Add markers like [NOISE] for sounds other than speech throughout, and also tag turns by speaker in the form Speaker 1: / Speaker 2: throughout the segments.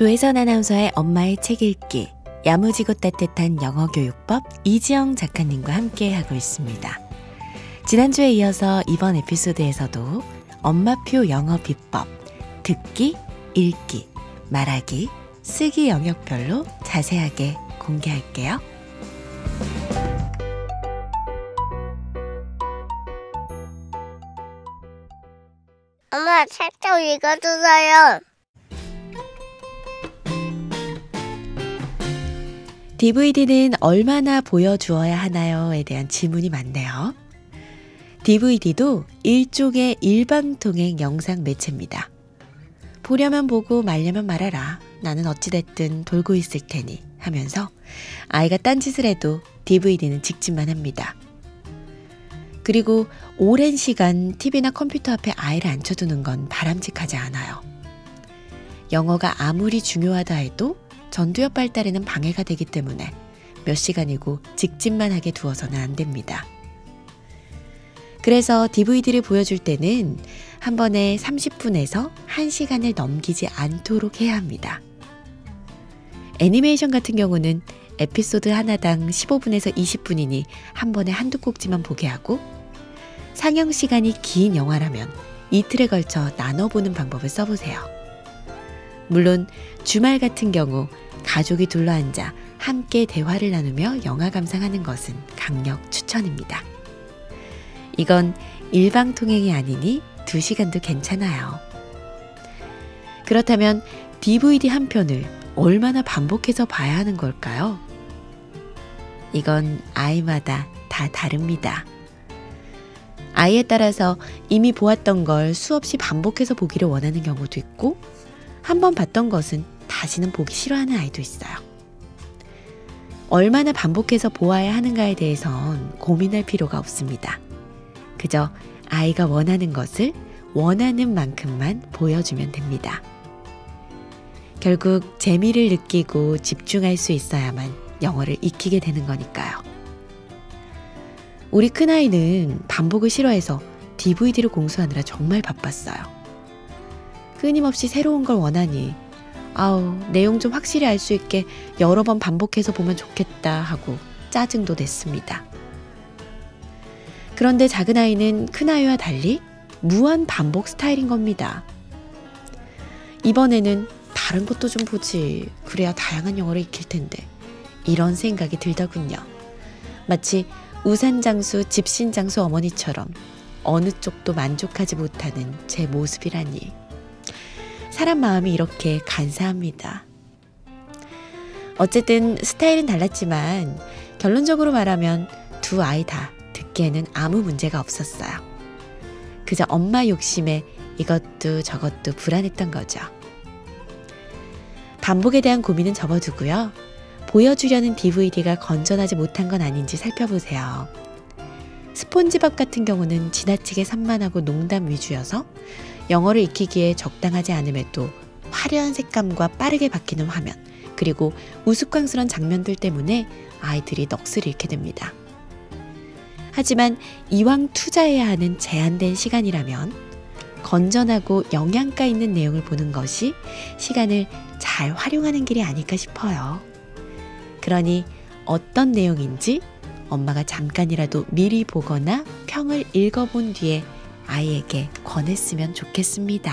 Speaker 1: 조혜선 아나운서의 엄마의 책 읽기, 야무지고 따뜻한 영어 교육법 이지영 작가님과 함께 하고 있습니다. 지난주에 이어서 이번 에피소드에서도 엄마표 영어 비법, 듣기, 읽기, 말하기, 쓰기 영역별로 자세하게 공개할게요. 엄마 책 좀 읽어주세요. DVD는 얼마나 보여주어야 하나요?에 대한 질문이 많네요. DVD도 일종의 일방 통행 영상 매체입니다. 보려면 보고 말려면 말아라. 나는 어찌됐든 돌고 있을 테니 하면서 아이가 딴짓을 해도 DVD는 직진만 합니다. 그리고 오랜 시간 TV나 컴퓨터 앞에 아이를 앉혀두는 건 바람직하지 않아요. 영어가 아무리 중요하다 해도 전두엽 발달에는 방해가 되기 때문에 몇 시간이고 직진만 하게 두어서는 안 됩니다. 그래서 DVD를 보여줄 때는 한 번에 30분에서 1시간을 넘기지 않도록 해야 합니다. 애니메이션 같은 경우는 에피소드 하나당 15분에서 20분이니 한 번에 한두 꼭지만 보게 하고 상영 시간이 긴 영화라면 이틀에 걸쳐 나눠보는 방법을 써보세요. 물론 주말 같은 경우 가족이 둘러앉아 함께 대화를 나누며 영화 감상하는 것은 강력 추천입니다. 이건 일방통행이 아니니 2시간도 괜찮아요. 그렇다면 DVD 한 편을 얼마나 반복해서 봐야 하는 걸까요? 이건 아이마다 다 다릅니다. 아이에 따라서 이미 보았던 걸 수없이 반복해서 보기를 원하는 경우도 있고, 한번 봤던 것은 다시는 보기 싫어하는 아이도 있어요. 얼마나 반복해서 보아야 하는가에 대해선 고민할 필요가 없습니다. 그저 아이가 원하는 것을 원하는 만큼만 보여주면 됩니다. 결국 재미를 느끼고 집중할 수 있어야만 영어를 익히게 되는 거니까요. 우리 큰아이는 반복을 싫어해서 DVD를 공수하느라 정말 바빴어요. 끊임없이 새로운 걸 원하니 아우 내용 좀 확실히 알 수 있게 여러 번 반복해서 보면 좋겠다 하고 짜증도 냈습니다. 그런데 작은 아이는 큰 아이와 달리 무한 반복 스타일인 겁니다. 이번에는 다른 것도 좀 보지. 그래야 다양한 영어를 익힐 텐데. 이런 생각이 들더군요. 마치 우산장수, 집신장수 어머니처럼 어느 쪽도 만족하지 못하는 제 모습이라니. 사람 마음이 이렇게 간사합니다. 어쨌든 스타일은 달랐지만 결론적으로 말하면 두 아이 다 듣기에는 아무 문제가 없었어요. 그저 엄마 욕심에 이것도 저것도 불안했던 거죠. 반복에 대한 고민은 접어두고요. 보여주려는 DVD가 건전하지 못한 건 아닌지 살펴보세요. 스폰지밥 같은 경우는 지나치게 산만하고 농담 위주여서 영어를 익히기에 적당하지 않음에도 화려한 색감과 빠르게 바뀌는 화면, 그리고 우스꽝스런 장면들 때문에 아이들이 넋을 잃게 됩니다. 하지만 이왕 투자해야 하는 제한된 시간이라면 건전하고 영양가 있는 내용을 보는 것이 시간을 잘 활용하는 길이 아닐까 싶어요. 그러니 어떤 내용인지 엄마가 잠깐이라도 미리 보거나 평을 읽어본 뒤에 아이에게 권했으면 좋겠습니다.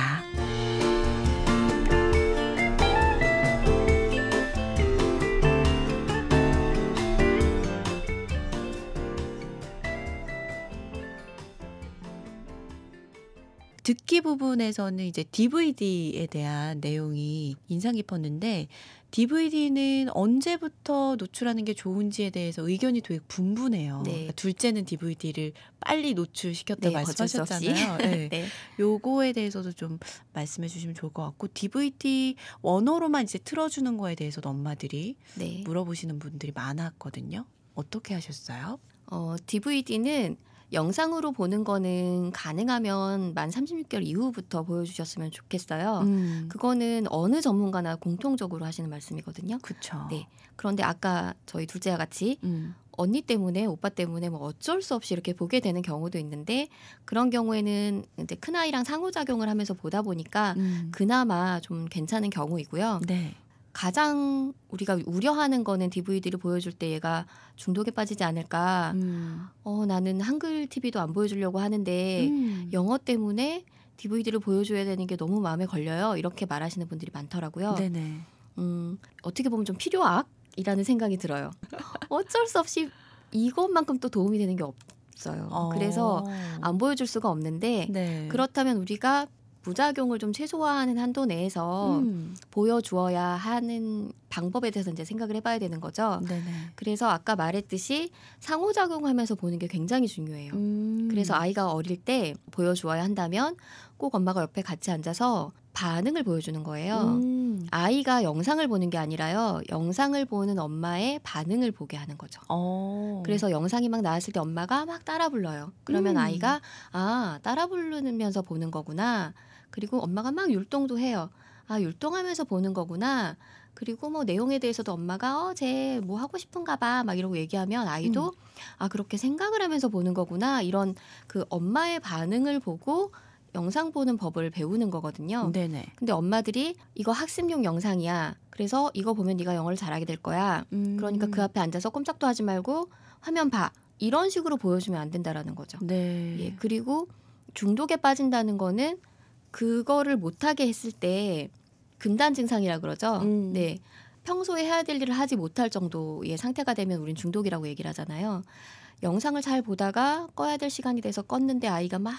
Speaker 1: 듣기 부분에서는 이제 DVD에 대한 내용이 인상 깊었는데 DVD는 언제부터 노출하는 게 좋은지에 대해서 의견이 되게 분분해요. 네. 그러니까 둘째는 DVD를 빨리 노출시켰다 네, 말씀하셨잖아요. 네. [LAUGHS] 네. 요거에 대해서도 좀 말씀해 주시면 좋을 것 같고 DVD 원어로만 이제 틀어주는 거에 대해서도 엄마들이 네. 물어보시는
Speaker 2: 분들이 많았거든요. 어떻게 하셨어요? 어, DVD는 영상으로 보는 거는 가능하면 만 36개월 이후부터 보여주셨으면 좋겠어요. 음. 그거는 어느 전문가나 공통적으로 하시는 말씀이거든요. 그렇죠. 네. 그런데 아까 저희 둘째와 같이 음. 언니 때문에 오빠 때문에 뭐 어쩔 수 없이 이렇게 보게 되는 경우도 있는데 그런 경우에는 이제 큰 아이랑 상호작용을 하면서 보다 보니까 음. 그나마 좀 괜찮은 경우이고요. 네. 가장 우리가 우려하는 거는 DVD를 보여줄 때 얘가 중독에 빠지지 않을까. 음. 어, 나는 한글 TV도 안 보여주려고 하는데 음. 영어 때문에 DVD를 보여줘야 되는 게 너무 마음에 걸려요. 이렇게 말하시는 분들이 많더라고요. 네네. 음, 어떻게 보면 좀 필요악이라는 생각이 들어요. [LAUGHS] 어쩔 수 없이 이것만큼 또 도움이 되는 게 없어요. 어. 그래서 안 보여줄 수가 없는데 네. 그렇다면 우리가 부작용을 좀 최소화하는 한도 내에서 음. 보여주어야 하는 방법에 대해서 이제 생각을 해봐야 되는 거죠. 네네. 그래서 아까 말했듯이 상호작용하면서 보는 게 굉장히 중요해요. 음. 그래서 아이가 어릴 때 보여주어야 한다면 꼭 엄마가 옆에 같이 앉아서 반응을 보여주는 거예요. 음. 아이가 영상을 보는 게 아니라요. 영상을 보는 엄마의 반응을 보게 하는 거죠. 오. 어. 그래서 영상이 막 나왔을 때 엄마가 막 따라 불러요. 그러면 음. 아이가 아 따라 부르면서 보는 거구나. 그리고 엄마가 막 율동도 해요. 아, 율동하면서 보는 거구나. 그리고 뭐 내용에 대해서도 엄마가 어, 쟤 뭐 하고 싶은가 봐. 막 이러고 얘기하면 아이도 음. 아, 그렇게 생각을 하면서 보는 거구나. 이런 그 엄마의 반응을 보고 영상 보는 법을 배우는 거거든요. 네네. 근데 엄마들이 이거 학습용 영상이야. 그래서 이거 보면 네가 영어를 잘하게 될 거야. 음. 그러니까 그 음. 앞에 앉아서 꼼짝도 하지 말고 화면 봐. 이런 식으로 보여주면 안 된다라는 거죠. 네. 예, 그리고 중독에 빠진다는 거는 그거를 못하게 했을 때 금단 증상이라 그러죠. 음. 네. 평소에 해야 될 일을 하지 못할 정도의 상태가 되면 우린 중독이라고 얘기를 하잖아요. 영상을 잘 보다가 꺼야 될 시간이 돼서 껐는데 아이가 막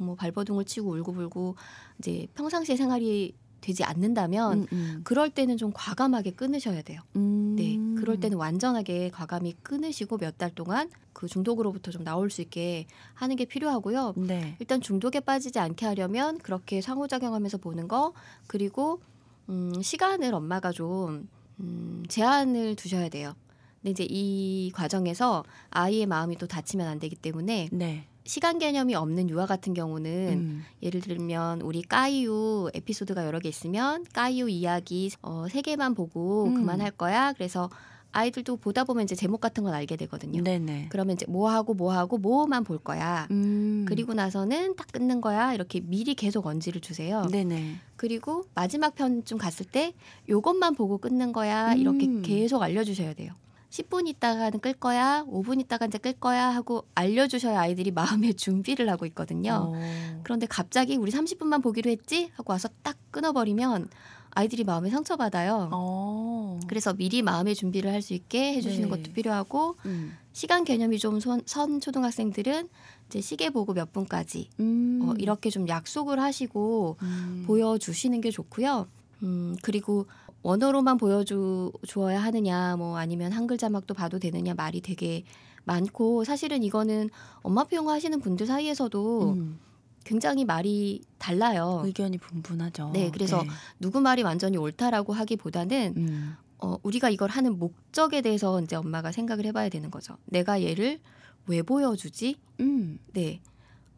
Speaker 2: 뭐 발버둥을 치고 울고불고 이제 평상시의 생활이 되지 않는다면 음, 음. 그럴 때는 좀 과감하게 끊으셔야 돼요. 음. 네, 그럴 때는 완전하게 과감히 끊으시고 몇 달 동안 그 중독으로부터 좀 나올 수 있게 하는 게 필요하고요. 네. 일단 중독에 빠지지 않게 하려면 그렇게 상호작용하면서 보는 거 그리고 음, 시간을 엄마가 좀 음, 제한을 두셔야 돼요. 근데 이제 이 과정에서 아이의 마음이 또 다치면 안 되기 때문에 네. 시간 개념이 없는 유아 같은 경우는 음. 예를 들면 우리 까이유 에피소드가 여러 개 있으면 까이유 이야기 어, 세 개만 보고 음. 그만할 거야. 그래서 아이들도 보다 보면 이제 제목 같은 건 알게 되거든요. 네네. 그러면 이제 뭐 하고 뭐 하고 뭐만 볼 거야. 음. 그리고 나서는 딱 끊는 거야. 이렇게 미리 계속 언지를 주세요. 네네. 그리고 마지막 편쯤 갔을 때 요것만 보고 끊는 거야. 이렇게 음. 계속 알려주셔야 돼요. 10분 있다가는 끌 거야, 5분 있다가 이제 끌 거야 하고 알려주셔야 아이들이 [LAUGHS] 마음의 준비를 하고 있거든요. 어. 그런데 갑자기 우리 30분만 보기로 했지 하고 와서 딱 끊어버리면 아이들이 마음에 상처받아요. 어. 그래서 미리 마음의 준비를 할 수 있게 해주시는 네. 것도 필요하고 음. 시간 개념이 좀선 선 초등학생들은 이제 시계 보고 몇 분까지 음. 어, 이렇게 좀 약속을 하시고 음. 보여주시는 게 좋고요. 음, 그리고 원어로만 보여주어야 하느냐, 뭐 아니면 한글 자막도 봐도 되느냐 말이 되게 많고 사실은 이거는 엄마표 영화 하시는 분들 사이에서도 음. 굉장히 말이 달라요. 의견이 분분하죠. 네, 그래서 네. 누구 말이 완전히 옳다라고 하기보다는 음. 어, 우리가 이걸 하는 목적에 대해서 이제 엄마가 생각을 해봐야 되는 거죠. 내가 얘를 왜 보여주지? 음. 네,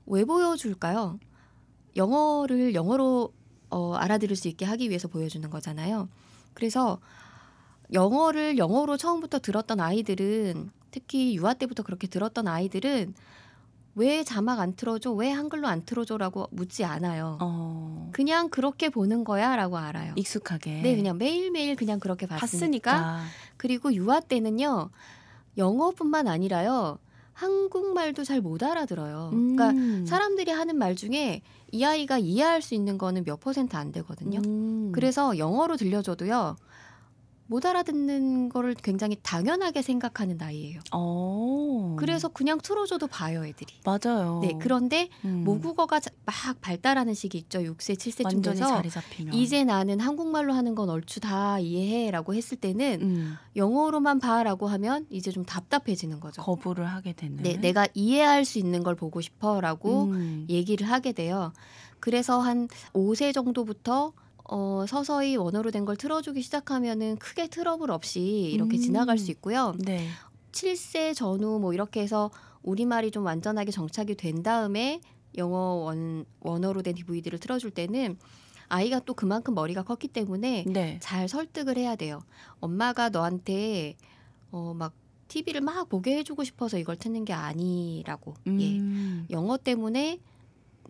Speaker 2: 왜 보여줄까요? 영어를 영어로 어, 알아들을 수 있게 하기 위해서 보여주는 거잖아요. 그래서 영어를 영어로 처음부터 들었던 아이들은 특히 유아 때부터 그렇게 들었던 아이들은 왜 자막 안 틀어줘? 왜 한글로 안 틀어줘?라고 묻지 않아요. 어... 그냥 그렇게 보는 거야라고 알아요. 익숙하게. 네, 그냥 매일 매일 그냥 그렇게 봤으니까. 봤으니까. 그리고 유아 때는요 영어뿐만 아니라요 한국말도 잘 못 알아들어요. 그러니까 음. 그러니까 사람들이 하는 말 중에 이 아이가 이해할 수 있는 거는 몇 퍼센트 안 되거든요. 음. 그래서 영어로 들려줘도요. 못 알아듣는 거를 굉장히 당연하게 생각하는 나이예요. 오. 어. 그래서 그냥 틀어줘도 봐요, 애들이. 맞아요. 네, 그런데 음. 모국어가 막 발달하는 시기 있죠. 6세, 7세쯤 돼서 이제 나는 한국말로 하는 건 얼추 다 이해해라고 했을 때는 음. 영어로만 봐라고 하면 이제 좀 답답해지는 거죠. 거부를 하게 되는. 네, 내가 이해할 수 있는 걸 보고 싶어라고 음. 얘기를 하게 돼요. 그래서 한 5세 정도부터 어, 서서히 원어로 된 걸 틀어주기 시작하면은 크게 트러블 없이 이렇게 음. 지나갈 수 음, 있고요. 네. 7세 전후 뭐 이렇게 해서 우리말이 좀 완전하게 정착이 된 다음에 영어 원, 원어로 된 DVD를 틀어줄 때는 아이가 또 그만큼 머리가 컸기 때문에 네. 잘 설득을 해야 돼요. 엄마가 너한테 어, 막 TV를 막 보게 해주고 싶어서 이걸 트는 게 아니라고. 예. 음. 예. 영어 때문에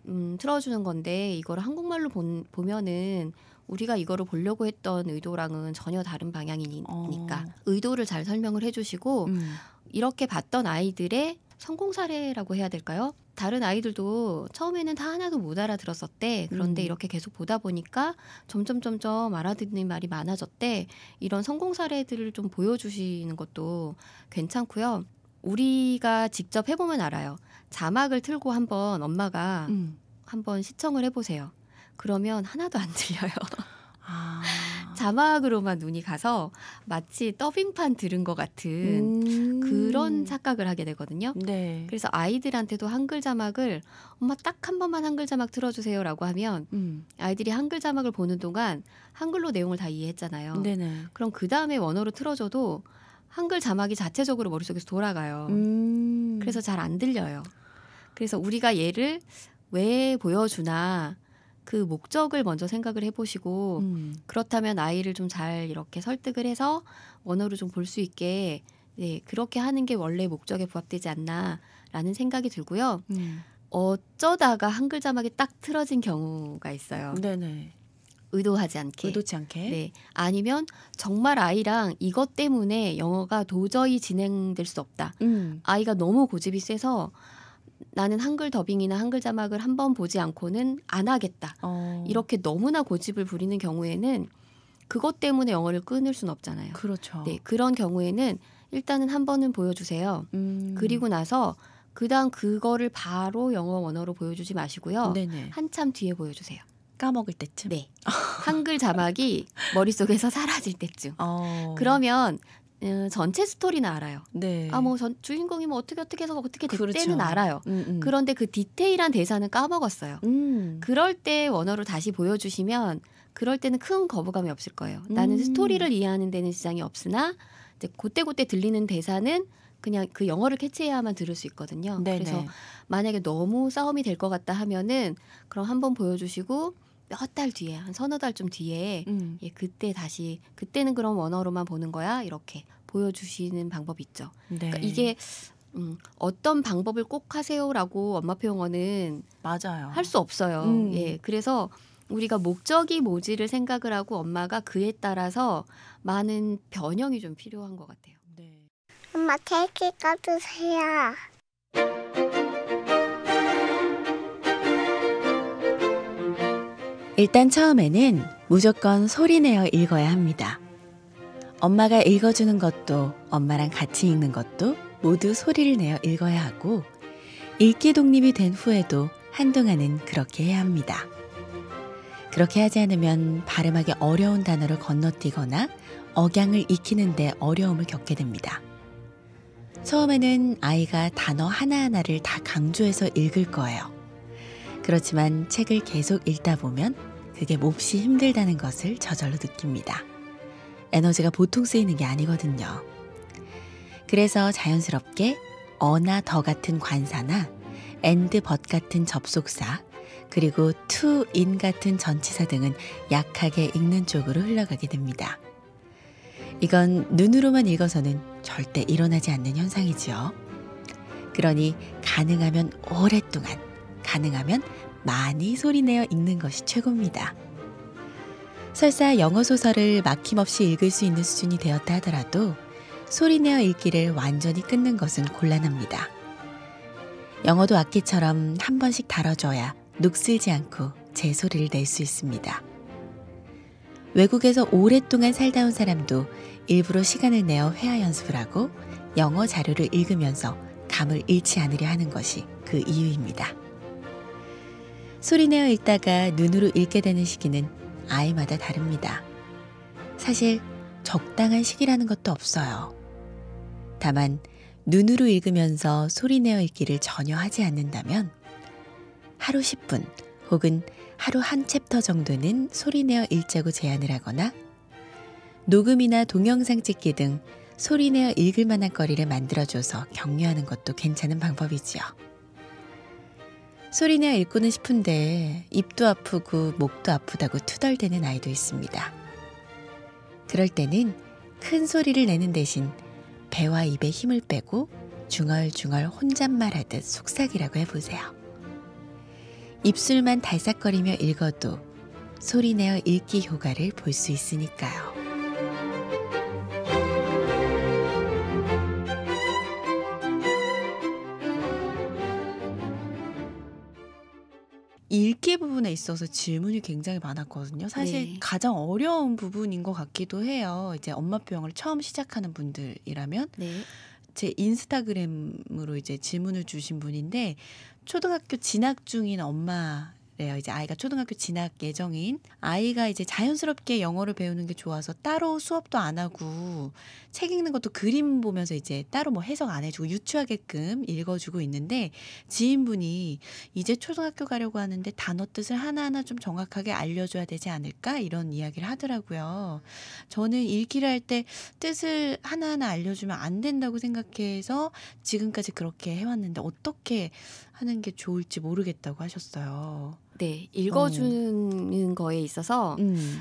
Speaker 2: 음, 틀어주는 건데 이걸 한국말로 본, 보면은 우리가 이거를 보려고 했던 의도랑은 전혀 다른 방향이니까 어. 의도를 잘 설명을 해주시고 음. 이렇게 봤던 아이들의 성공 사례라고 해야 될까요? 다른 아이들도 처음에는 다 하나도 못 알아들었었대. 그런데 음. 이렇게 계속 보다 보니까 점점 점점 알아듣는 말이 많아졌대. 이런 성공 사례들을 좀 보여주시는 것도 괜찮고요. 우리가 직접 해보면 알아요. 자막을 틀고 한번 엄마가 음. 한번 시청을 해보세요. 그러면 하나도 안 들려요. [LAUGHS] 아. 자막으로만 눈이 가서 마치 더빙판 들은 것 같은 음. 그런 착각을 하게 되거든요. 네. 그래서 아이들한테도 한글 자막을 엄마 딱 한 번만 한글 자막 틀어주세요라고 하면 음. 아이들이 한글 자막을 보는 동안 한글로 내용을 다 이해했잖아요. 네네. 그럼 그 다음에 원어로 틀어줘도 한글 자막이 자체적으로 머릿속에서 돌아가요. 음. 그래서 잘 안 들려요. 그래서 우리가 얘를 왜 보여주나 그 목적을 먼저 생각을 해보시고 음. 그렇다면 아이를 좀 잘 이렇게 설득을 해서 언어를 좀 볼 수 있게 네, 그렇게 하는 게 원래 목적에 부합되지 않나라는 생각이 들고요. 음. 어쩌다가 한글 자막이 딱 틀어진 경우가 있어요. 네네. 의도하지 않게. 의도치 않게. 네. 아니면 정말 아이랑 이것 때문에 영어가 도저히 진행될 수 없다. 음. 아이가 너무 고집이 세서 나는 한글 더빙이나 한글 자막을 한 번 보지 않고는 안 하겠다. 어. 이렇게 너무나 고집을 부리는 경우에는 그것 때문에 영어를 끊을 수는 없잖아요. 그렇죠. 네, 그런 경우에는 일단은 한 번은 보여주세요. 음. 그리고 나서 그다음 그거를 바로 영어 원어로 보여주지 마시고요. 네네. 한참 뒤에 보여주세요. 까먹을 때쯤. 네. [LAUGHS] 한글 자막이 머릿속에서 사라질 때쯤. 어. 그러면 음, 전체 스토리는 알아요. 네. 아, 뭐, 전, 주인공이 뭐 어떻게 어떻게 해서 어떻게 됐는 그렇죠. 알아요. 음, 음. 그런데 그 디테일한 대사는 까먹었어요. 음. 그럴 때 원어로 다시 보여주시면 그럴 때는 큰 거부감이 없을 거예요. 나는 음. 스토리를 이해하는 데는 지장이 없으나 이제 그때그때 들리는 대사는 그냥 그 영어를 캐치해야만 들을 수 있거든요. 네네. 그래서 만약에 너무 싸움이 될 것 같다 하면은 그럼 한번 보여주시고 몇달 뒤에 한 서너 달쯤 뒤에 음. 예, 그때 다시 그때는 그런 원어로만 보는 거야 이렇게 보여주시는 방법이 있죠. 네. 그러니까 이게 음, 어떤 방법을 꼭 하세요라고 엄마표 영어는 맞아요. 할 수 없어요. 음. 예, 그래서 우리가 목적이 뭐지를 생각을 하고 엄마가 그에 따라서 많은 변형이 좀 필요한 것 같아요. 네. 엄마 케이크 까주세요.
Speaker 1: 일단 처음에는 무조건 소리내어 읽어야 합니다. 엄마가 읽어주는 것도 엄마랑 같이 읽는 것도 모두 소리를 내어 읽어야 하고 읽기 독립이 된 후에도 한동안은 그렇게 해야 합니다. 그렇게 하지 않으면 발음하기 어려운 단어를 건너뛰거나 억양을 익히는데 어려움을 겪게 됩니다. 처음에는 아이가 단어 하나하나를 다 강조해서 읽을 거예요. 그렇지만 책을 계속 읽다 보면 그게 몹시 힘들다는 것을 저절로 느낍니다. 에너지가 보통 쓰이는 게 아니거든요. 그래서 자연스럽게 어나 더 같은 관사나 앤드 벗 같은 접속사 그리고 투 인 같은 전치사 등은 약하게 읽는 쪽으로 흘러가게 됩니다. 이건 눈으로만 읽어서는 절대 일어나지 않는 현상이지요. 그러니 가능하면 오랫동안 가능하면 많이 소리내어 읽는 것이 최고입니다. 설사 영어 소설을 막힘없이 읽을 수 있는 수준이 되었다 하더라도 소리내어 읽기를 완전히 끊는 것은 곤란합니다. 영어도 악기처럼 한 번씩 다뤄줘야 녹슬지 않고 제 소리를 낼 수 있습니다. 외국에서 오랫동안 살다 온 사람도 일부러 시간을 내어 회화 연습을 하고 영어 자료를 읽으면서 감을 잃지 않으려 하는 것이 그 이유입니다. 소리내어 읽다가 눈으로 읽게 되는 시기는 아이마다 다릅니다. 사실 적당한 시기라는 것도 없어요. 다만 눈으로 읽으면서 소리내어 읽기를 전혀 하지 않는다면 하루 10분 혹은 하루 한 챕터 정도는 소리내어 읽자고 제안을 하거나 녹음이나 동영상 찍기 등 소리내어 읽을 만한 거리를 만들어줘서 격려하는 것도 괜찮은 방법이지요. 소리내어 읽고는 싶은데 입도 아프고 목도 아프다고 투덜대는 아이도 있습니다. 그럴 때는 큰 소리를 내는 대신 배와 입에 힘을 빼고 중얼중얼 혼잣말하듯 속삭이라고 해보세요. 입술만 달싹거리며 읽어도 소리내어 읽기 효과를 볼 수 있으니까요. 부분에 있어서 질문이 굉장히 많았거든요. 사실 네. 가장 어려운 부분인 것 같기도 해요. 이제 엄마병을 처음 시작하는 분들이라면 네. 제 인스타그램으로 이제 질문을 주신 분인데 초등학교 진학 중인 엄마 그래요. 네, 이제 아이가 초등학교 진학 예정인 아이가 이제 자연스럽게 영어를 배우는 게 좋아서 따로 수업도 안 하고 책 읽는 것도 그림 보면서 이제 따로 뭐 해석 안 해주고 유추하게끔 읽어주고 있는데 지인분이 이제 초등학교 가려고 하는데 단어 뜻을 하나하나 좀 정확하게 알려줘야 되지 않을까 이런 이야기를 하더라고요. 저는 읽기를 할 때 뜻을 하나하나 알려주면 안 된다고 생각해서 지금까지 그렇게 해왔는데 어떻게 하는 게 좋을지
Speaker 2: 모르겠다고 하셨어요. 네, 읽어주는 어. 거에 있어서 음.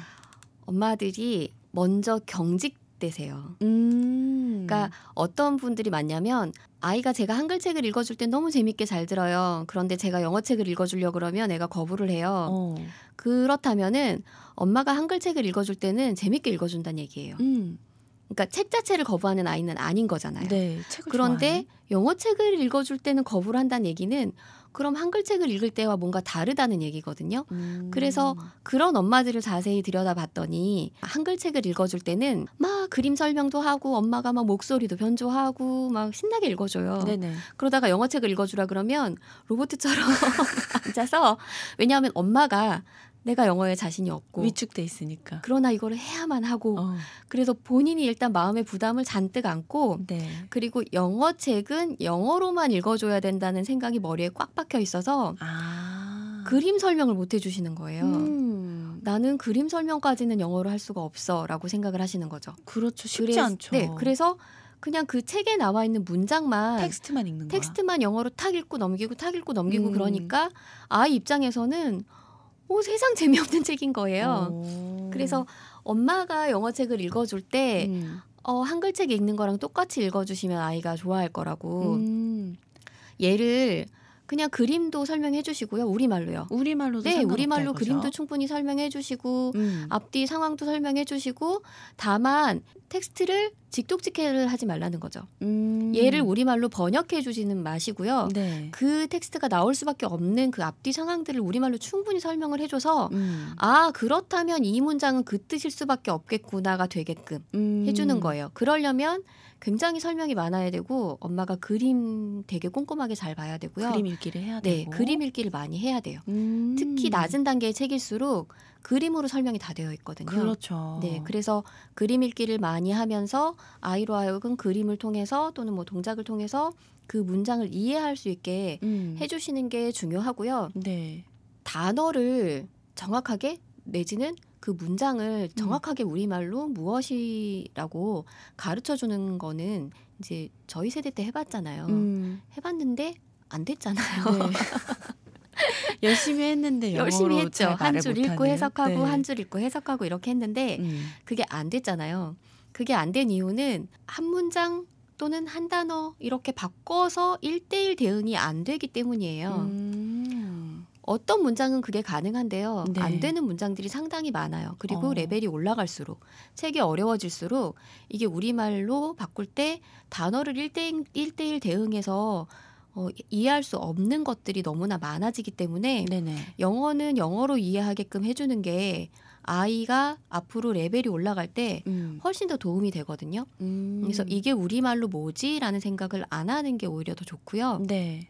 Speaker 2: 엄마들이 먼저 경직되세요. 음. 그러니까 어떤 분들이 많냐면 아이가 제가 한글책을 읽어줄 때 너무 재밌게 잘 들어요. 그런데 제가 영어책을 읽어주려 그러면 애가 거부를 해요. 어. 그렇다면은 엄마가 한글책을 읽어줄 때는 재밌게 읽어준다는 얘기예요. 음. 그러니까 책 자체를 거부하는 아이는 아닌 거잖아요. 네, 그런데 좋아하는. 영어 책을 읽어줄 때는 거부를 한다는 얘기는 그럼 한글 책을 읽을 때와 뭔가 다르다는 얘기거든요. 음. 그래서 그런 엄마들을 자세히 들여다봤더니 한글 책을 읽어줄 때는 막 그림 설명도 하고 엄마가 막 목소리도 변조하고 막 신나게 읽어줘요. 네네. 그러다가 영어 책을 읽어주라 그러면 로봇처럼 [LAUGHS] 앉아서 왜냐하면 엄마가 내가 영어에 자신이 없고 위축돼 있으니까. 그러나 이거를 해야만 하고 어. 그래서 본인이 일단 마음의 부담을 잔뜩 안고 네. 그리고 영어 책은 영어로만 읽어줘야 된다는 생각이 머리에 꽉 박혀 있어서 아. 그림 설명을 못 해주시는 거예요. 음. 나는 그림 설명까지는 영어로 할 수가 없어라고 생각을 하시는 거죠. 그렇죠. 쉽지 그래 않죠. 네, 그래서 그냥 그 책에 나와 있는 문장만 텍스트만 읽는 텍스트만 영어로 탁 읽고 넘기고 탁 읽고 넘기고 음. 그러니까 아이 입장에서는 오, 세상 재미없는 [LAUGHS] 책인 거예요. 오. 그래서 엄마가 영어책을 읽어줄 때 음. 어, 한글책 읽는 거랑 똑같이 읽어주시면 아이가 좋아할 거라고. 음. 얘를 그냥 그림도 설명해 주시고요. 우리말로요. 우리말로 네, 우리말로 그림도 충분히 설명해 주시고 음. 앞뒤 상황도 설명해 주시고 다만 텍스트를 직독직해를 하지 말라는 거죠. 음. 얘를 우리말로 번역해 주지는 마시고요. 네. 그 텍스트가 나올 수밖에 없는 그 앞뒤 상황들을 우리말로 충분히 설명을 해줘서 음. 아 그렇다면 이 문장은 그 뜻일 수밖에 없겠구나가 되게끔 음. 해주는 거예요. 그러려면 굉장히 설명이 많아야 되고 엄마가 그림 되게 꼼꼼하게 잘 봐야 되고요. 그림 읽기를 해야 네, 되고. 네, 그림 읽기를 많이 해야 돼요. 음. 특히 낮은 단계의 책일수록 그림으로 설명이 다 되어 있거든요. 그렇죠. 네, 그래서 그림 읽기를 많이 하면서 아이로 하여금 그림을 통해서 또는 뭐 동작을 통해서 그 문장을 이해할 수 있게 음. 해주시는 게 중요하고요. 네. 단어를 정확하게 내지는 그 문장을 음. 정확하게 우리말로 무엇이라고 가르쳐 주는 거는 이제 저희 세대 때 해봤잖아요. 음. 해봤는데 안 됐잖아요. 네. [LAUGHS] 열심히 했는데 열심히 했죠. 한 줄 읽고 해석하고 네. 한줄 읽고 해석하고 이렇게 했는데 음. 그게 안 됐잖아요. 그게 안 된 이유는 한 문장 또는 한 단어 이렇게 바꿔서 일대일 대응이 안 되기 때문이에요. 음. 어떤 문장은 그게 가능한데요. 네. 안 되는 문장들이 상당히 많아요. 그리고 어. 레벨이 올라갈수록 책이 어려워질수록 이게 우리말로 바꿀 때 단어를 일대일대일 대응해서 어, 이해할 수 없는 것들이 너무나 많아지기 때문에 네네. 영어는 영어로 이해하게끔 해주는 게 아이가 앞으로 레벨이 올라갈 때 음. 훨씬 더 도움이 되거든요. 음. 그래서 이게 우리말로 뭐지라는 생각을 안 하는 게 오히려 더 좋고요. 네.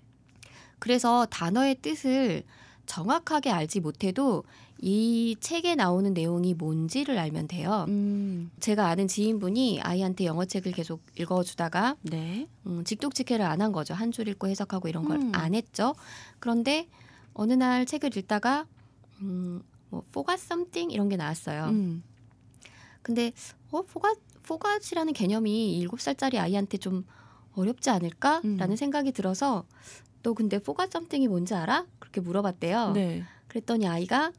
Speaker 2: 그래서 단어의 뜻을 정확하게 알지 못해도 이 책에 나오는 내용이 뭔지를 알면 돼요. 음. 제가 아는 지인분이 아이한테 영어 책을 계속 읽어주다가 네. 음, 직독직해를 안 한 거죠. 한 줄 읽고 해석하고 이런 걸안 음. 했죠. 그런데 어느 날 책을 읽다가 음, 뭐 forgot something 이런 게 나왔어요. 음. 근데 어 forgot forgot이라는 개념이 7살짜리 아이한테 좀 어렵지 않을까라는 음. 생각이 들어서 너 근데 forgot something이 뭔지 알아? 그렇게 물어봤대요. 네. 그랬더니 아이가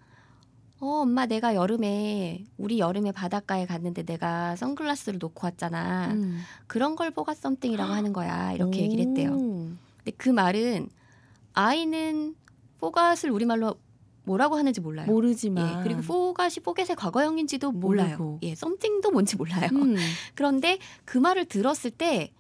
Speaker 2: 어, 엄마 내가 여름에 우리 여름에 바닷가에 갔는데 내가 선글라스를 놓고 왔잖아. 음. 그런 걸 보가 썸띵이라고 하는 거야. 이렇게 오. 얘기를 했대요. 근데 그 말은 아이는 포갓을 우리말로 뭐라고 하는지 몰라요. 모르지만 예, 그리고 포가시 포겟의 과거형인지도 몰라요. 모르고. 예, 썸띵도 뭔지 몰라요. 음. [LAUGHS] 그런데 그 말을 들었을 때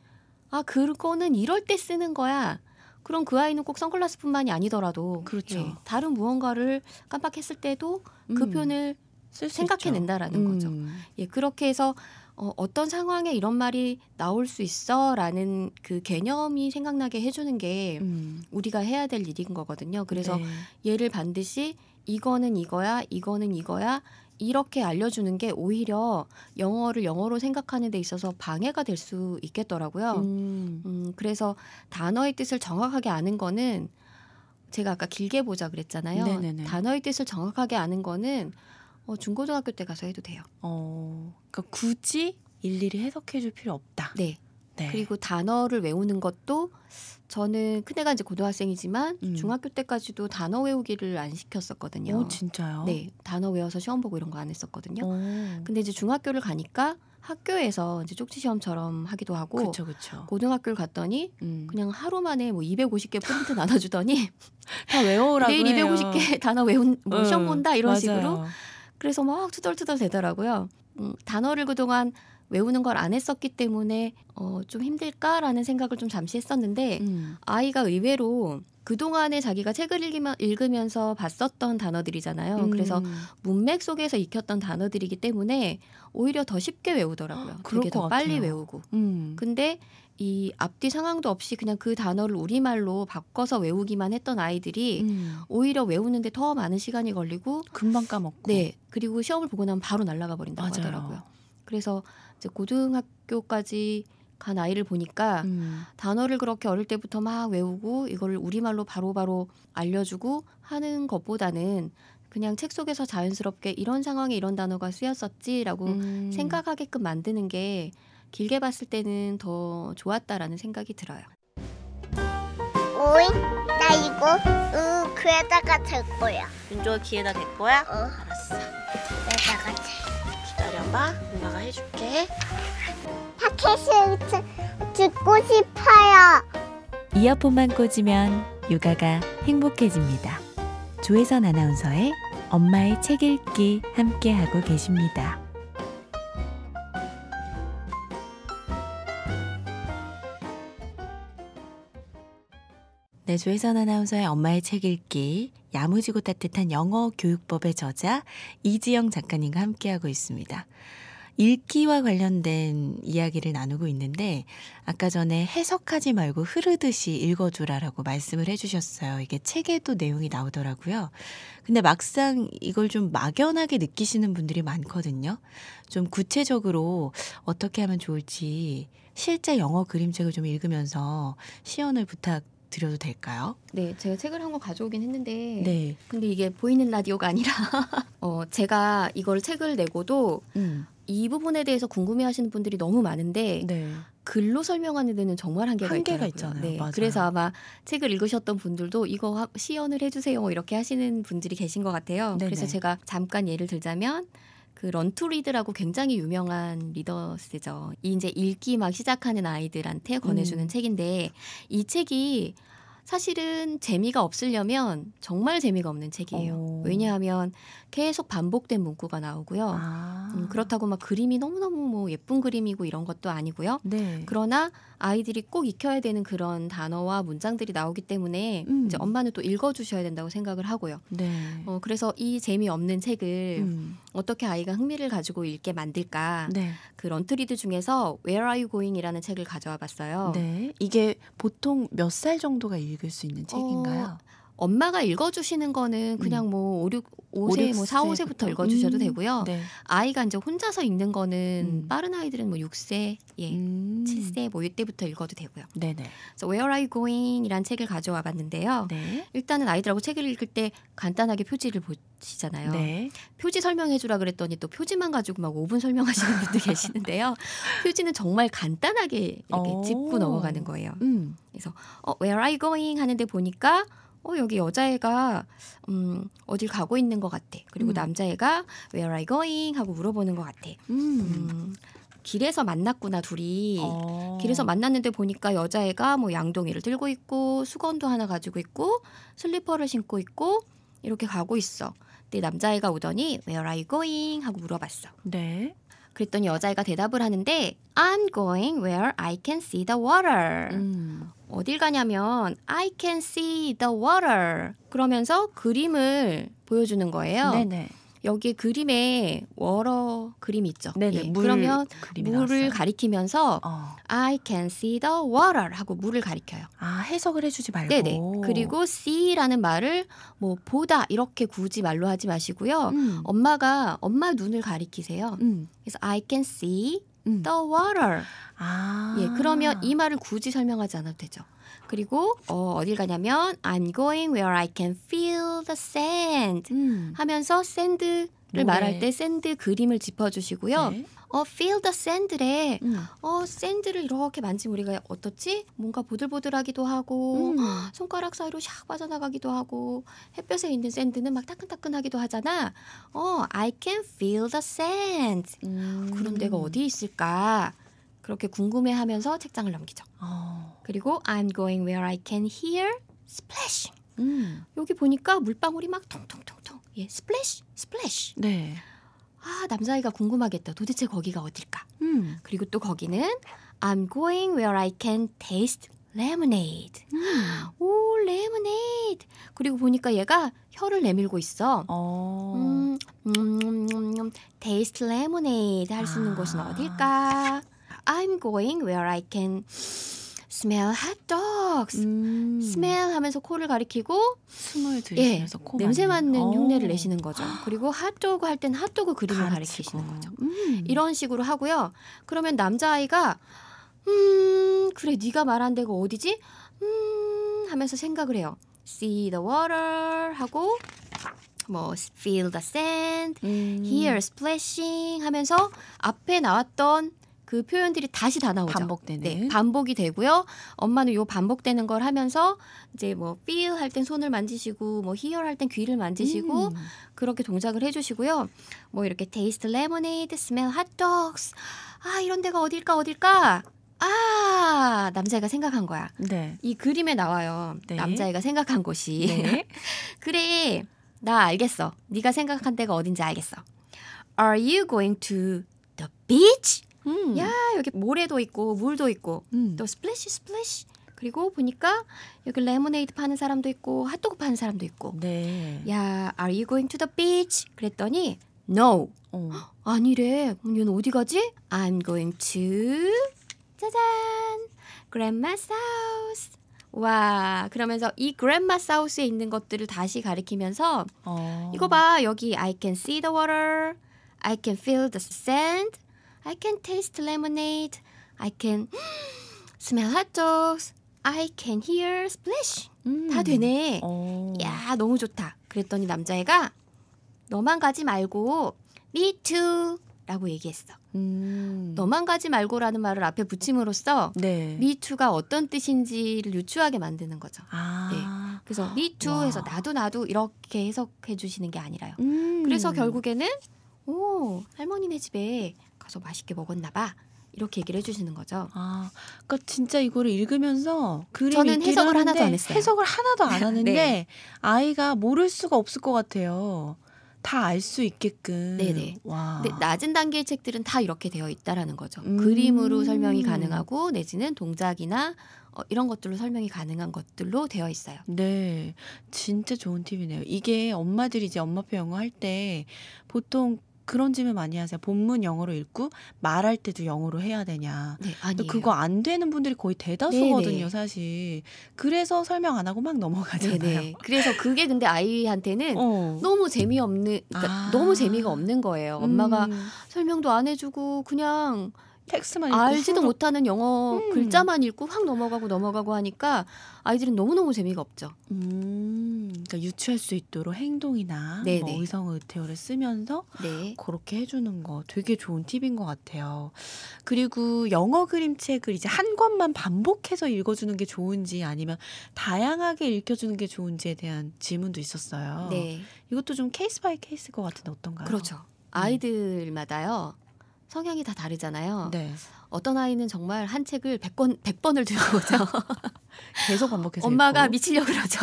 Speaker 2: 아, 그거는 이럴 때 쓰는 거야. 그럼 그 아이는 꼭 선글라스뿐만이 아니더라도 그렇죠. 예, 다른 무언가를 깜빡했을 때도 그 음. 표현을 생각해낸다라는 음. 거죠. 예, 그렇게 해서 어, 어떤 상황에 이런 말이 나올 수 있어라는 그 개념이 생각나게 해주는 게 음. 우리가 해야 될 일인 거거든요. 그래서 네. 얘를 반드시 이거는 이거야, 이거는 이거야 이렇게 알려주는 게 오히려 영어를 영어로 생각하는 데 있어서 방해가 될 수 있겠더라고요. 음. 음, 그래서 단어의 뜻을 정확하게 아는 거는 제가 아까 길게 보자 그랬잖아요. 네네네. 단어의 뜻을 정확하게 아는 거는 어, 중고등학교 때 가서 해도 돼요. 어, 그러니까 굳이 일일이 해석해줄 필요 없다. 네. 네. 그리고 단어를 외우는 것도 저는 큰애가 이제 고등학생이지만 음. 중학교 때까지도 단어 외우기를 안 시켰었거든요. 오, 진짜요? 네, 단어 외워서 시험 보고 이런 거 안 했었거든요. 오. 근데 이제 중학교를 가니까 학교에서 이제 쪽지 시험처럼 하기도 하고 그쵸, 그쵸. 고등학교를 갔더니 음. 그냥 하루 만에 뭐 250개 포인트 나눠주더니 [LAUGHS] 다외워라고 내일 250개 단어 외운 뭐 시험 본다 이런 음, 식으로 그래서 막 투덜투덜 되더라고요. 음, 단어를 그동안 외우는 걸 안 했었기 때문에 어, 좀 힘들까라는 생각을 좀 잠시 했었는데 음. 아이가 의외로 그동안에 자기가 책을 읽으면, 서 봤었던 단어들이잖아요. 음. 그래서 문맥 속에서 익혔던 단어들이기 때문에 오히려 더 쉽게 외우더라고요. 아, 되게 더 같아요. 빨리 외우고. 음. 근데 이 앞뒤 상황도 없이 그냥 그 단어를 우리말로 바꿔서 외우기만 했던 아이들이 음. 오히려 외우는데 더 많은 시간이 걸리고 금방 까먹고 네 그리고 시험을 보고 나면 바로 날아가 버린다고 맞아요. 하더라고요. 그래서 이제 고등학교까지 간 아이를 보니까 음. 단어를 그렇게 어릴 때부터 막 외우고 이걸 우리말로 바로바로 바로 알려주고 하는 것보다는 그냥 책 속에서 자연스럽게 이런 상황에 이런 단어가 쓰였었지라고 음. 생각하게끔 만드는 게 길게 봤을 때는 더 좋았다라는 생각이 들어요. 오잉? 나 이거
Speaker 1: 으, 귀에다가 댈 거야. 윤조 귀에다 댈 거야? 어. 알았어. 내다가 기다려봐. 엄마가 해줄게. 파켓을 듣고 싶어요. 이어폰만 꽂으면 육아가 행복해집니다. 조혜선 아나운서의 엄마의 책 읽기 함께하고 계십니다. 네, 조혜선 아나운서의 엄마의 책 읽기, 야무지고 따뜻한 영어 교육법의 저자 이지영 작가님과 함께하고 있습니다. 읽기와 관련된 이야기를 나누고 있는데 아까 전에 해석하지 말고 흐르듯이 읽어주라라고 말씀을 해주셨어요. 이게 책에도 내용이 나오더라고요. 근데 막상 이걸 좀 막연하게 느끼시는 분들이 많거든요. 좀 구체적으로 어떻게 하면 좋을지 실제 영어 그림책을 좀 읽으면서 시연을 부탁. 드려도 될까요?
Speaker 2: 네, 제가 책을 한권 가져오긴 했는데, 네. 근데 이게 보이는 라디오가 아니라, [LAUGHS] 어, 제가 이걸 책을 내고도 음. 이 부분에 대해서 궁금해하시는 분들이 너무 많은데, 네. 글로 설명하는 데는 정말 한계가, 한계가 있잖아요. 네. 맞아요. 그래서 아마 책을 읽으셨던 분들도 이거 시연을 해주세요 이렇게 하시는 분들이 계신 것 같아요. 네네. 그래서 제가 잠깐 예를 들자면 그 런투리드라고 굉장히 유명한 리더스죠. 이 이제 읽기 막 시작하는 아이들한테 권해주는 음. 책인데 이 책이 사실은 재미가 없으려면 정말 재미가 없는 책이에요. 오. 어. 왜냐하면 계속 반복된 문구가 나오고요. 아. 음, 그렇다고 막 그림이 너무너무 뭐 예쁜 그림이고 이런 것도 아니고요. 네. 그러나 아이들이 꼭 익혀야 되는 그런 단어와 문장들이 나오기 때문에 음. 이제 엄마는 또 읽어주셔야 된다고 생각을 하고요. 네. 어, 그래서 이 재미없는 책을 음. 어떻게 아이가 흥미를 가지고 읽게 만들까. 네. 그 런트리드 중에서 Where Are You Going이라는 책을 가져와 봤어요. 네. 이게 보통 몇 살 정도가 읽을 수 있는 책인가요? 어, 엄마가 읽어주시는 거는 음. 그냥 뭐 5, 6, 5세, 5, 뭐 4, 5세부터 읽어주셔도 음. 되고요. 네. 아이가 이제 혼자서 읽는 거는 음. 빠른 아이들은 뭐 6세, 예, 7세 뭐 이때부터 읽어도 되고요. 네네. 그래서 Where Are You Going? 이란 책을 가져와 봤는데요. 네. 일단은 아이들하고 책을 읽을 때 간단하게 표지를 보시잖아요. 네. 표지 설명해주라 그랬더니 또 표지만 가지고 막 5분 설명하시는 [LAUGHS] 분도 계시는데요. 표지는 정말 간단하게 이렇게 짚고 넘어가는 거예요. 음. 그래서 어, Where Are You Going? 하는데 보니까 어 여기 여자애가 음 어딜 가고 있는 것 같아. 그리고 음. 남자애가 Where are you going? 하고 물어보는 것 같아. 음. 음. 길에서 만났구나 둘이 어. 길에서 만났는데 보니까 여자애가 뭐 양동이를 들고 있고 수건도 하나 가지고 있고 슬리퍼를 신고 있고 이렇게 가고 있어. 근데 남자애가 오더니 Where are you going? 하고 물어봤어. 네. 그랬더니 여자애가 대답을 하는데 I'm going where I can see the water. 음. 어딜 가냐면 I can see the water 그러면서 그림을 보여주는 거예요. 네네. 여기 그림에 워러 그림 있죠. 네네, 예. 물, 그러면 물을 나왔어요. 가리키면서 어. I can see the water 하고 물을 가리켜요. 아 해석을 해주지 말고. 네네. 그리고 see라는 말을 뭐 보다 이렇게 굳이 말로 하지 마시고요. 음. 엄마가 엄마 눈을 가리키세요. 음. 그래서 I can see 음. the water. 아. 예, 그러면 이 말을 굳이 설명하지 않아도 되죠. 그리고 어, 어딜 가냐면 I'm going where I can feel the sand 음. 하면서 샌드를 모래. 말할 때 샌드 그림을 짚어주시고요. 네. 어, feel the sand래. 음. 어, 샌드를 이렇게 만지면 우리가 어떻지? 뭔가 보들보들하기도 하고 음. [GASPS] 손가락 사이로 샥 빠져나가기도 하고 햇볕에 있는 샌드는 막 따끈따끈하기도 하잖아. 어, I can feel the sand. 음. 그럼 내가 어디 있을까? 그렇게 궁금해하면서 책장을 넘기죠. 어. 그리고 I'm going where I can hear splashing. 음. 여기 보니까 물방울이 막 통통통통. 예, splash, splash. 네. 아, 남자아이가 궁금하겠다. 도대체 거기가 어딜까? 음. 그리고 또 거기는 I'm going where I can taste lemonade. 음. 오, lemonade. 그리고 보니까 얘가 혀를 내밀고 있어. 어. 음, 음, 음, 음, taste lemonade 할 수 있는 아. 곳은 어딜까? I'm going where I can smell hot dogs. 음. smell 하면서 코를 가리키고 숨을 들이면서 예, 코 냄새 맡는 흉내를 어. 내시는 거죠. [GASPS] 그리고 핫도그 할땐 핫도그 그림을 가리키시는 거죠. 음. 이런 식으로 하고요. 그러면 남자아이가 음, 그래 네가 말한 데가 어디지? 음, 하면서 생각을 해요. see the water 하고 뭐 feel the sand, 음. hear splashing 하면서 앞에 나왔던 그 표현들이 다시 다 나오죠. 반복되는. 네, 반복이 되고요. 엄마는 요 반복되는 걸 하면서 이제 뭐 feel 할땐 손을 만지시고 뭐 hear 할땐 귀를 만지시고 음. 그렇게 동작을 해주시고요. 뭐 이렇게 taste lemonade, smell hot dogs. 아 이런 데가 어딜까 어딜까. 아 남자애가 생각한 거야. 네. 이 그림에 나와요. 네. 남자애가 생각한 곳이. 네. [LAUGHS] 그래 나 알겠어. 네가 생각한 데가 어딘지 알겠어. Are you going to the beach? 음. 야 여기 모래도 있고 물도 있고 음. 또 스플래시 스플래시 그리고 보니까 여기 레모네이드 파는 사람도 있고 핫도그 파는 사람도 있고. 네. 야, are you going to the beach? 그랬더니 no. 어. 아니래. 그럼 얘는 어디 가지? I'm going to 짜잔. grandma's house. 와, 그러면서 이 grandma's house에 있는 것들을 다시 가리키면서 어. 이거 봐. 여기 I can see the water. I can feel the sand. I can taste lemonade. I can [GASPS] smell hot dogs. I can hear splash. 음. 다 되네. 오. 어. 야, 너무 좋다. 그랬더니 남자애가 너만 가지 말고 me too 라고 얘기했어. 음. 너만 가지 말고라는 말을 앞에 붙임으로써 네. me too가 어떤 뜻인지를 유추하게 만드는 거죠. 아. 네. 그래서 me too 해서 나도 나도 이렇게 해석해 주시는 게 아니라요. 음. 그래서 결국에는 오, 할머니네 집에 가서 맛있게 먹었나 봐. 이렇게 얘기를 해주시는 거죠. 아, 그러니까 진짜 이거를 읽으면서 저는 해석을 하 하나도 안 했어요. 해석을
Speaker 1: 하나도 안 [LAUGHS] 하는데 네.
Speaker 2: 아이가 모를 수가 없을 것 같아요. 다 알 수 있게끔. 네네. 네. 와. 근데 낮은 단계의 책들은 다 이렇게 되어 있다라는 거죠. 음. 그림으로 설명이 가능하고 내지는 동작이나 어, 이런 것들로 설명이 가능한 것들로 되어 있어요. 네, 진짜 좋은
Speaker 1: 팁이네요. 이게 엄마들이 이제 엄마표 영어 할 때 보통 그런 질문 많이 하세요. 본문 영어로 읽고 말할 때도 영어로 해야 되냐. 네, 아니에요. 그거 안 되는 분들이 거의
Speaker 2: 대다수거든요, 네네. 사실. 그래서 설명 안 하고 막 넘어가잖아요. 네네. 그래서 그게 근데 아이한테는 어. 너무 재미없는, 그러니까 아. 너무 재미가 없는 거예요. 엄마가 음. 설명도 안 해주고 그냥 텍스만 읽고 알지도 후로... 못하는 영어 음. 글자만 읽고 확 넘어가고 넘어가고 하니까 아이들은 너무너무 재미가 없죠. 음, 그러니까 유추할 수 있도록 행동이나 뭐 네, 네. 의성 의태어를 쓰면서 네. 그렇게 해주는 거
Speaker 1: 되게 좋은 팁인 것 같아요. 그리고 영어 그림책을 이제 한 권만 반복해서 읽어주는 게 좋은지 아니면 다양하게 읽혀주는 게 좋은지에 대한 질문도
Speaker 2: 있었어요. 네. 이것도 좀 케이스 바이 케이스일 것 같은데 어떤가요? 그렇죠. 음. 아이들마다요. 음. 성향이 다 다르잖아요. 네. 어떤 아이는 정말 한 책을 100권 100번을 들고 오죠. [LAUGHS] 계속 반복해서 엄마가 읽고. 미치려 고 그러죠.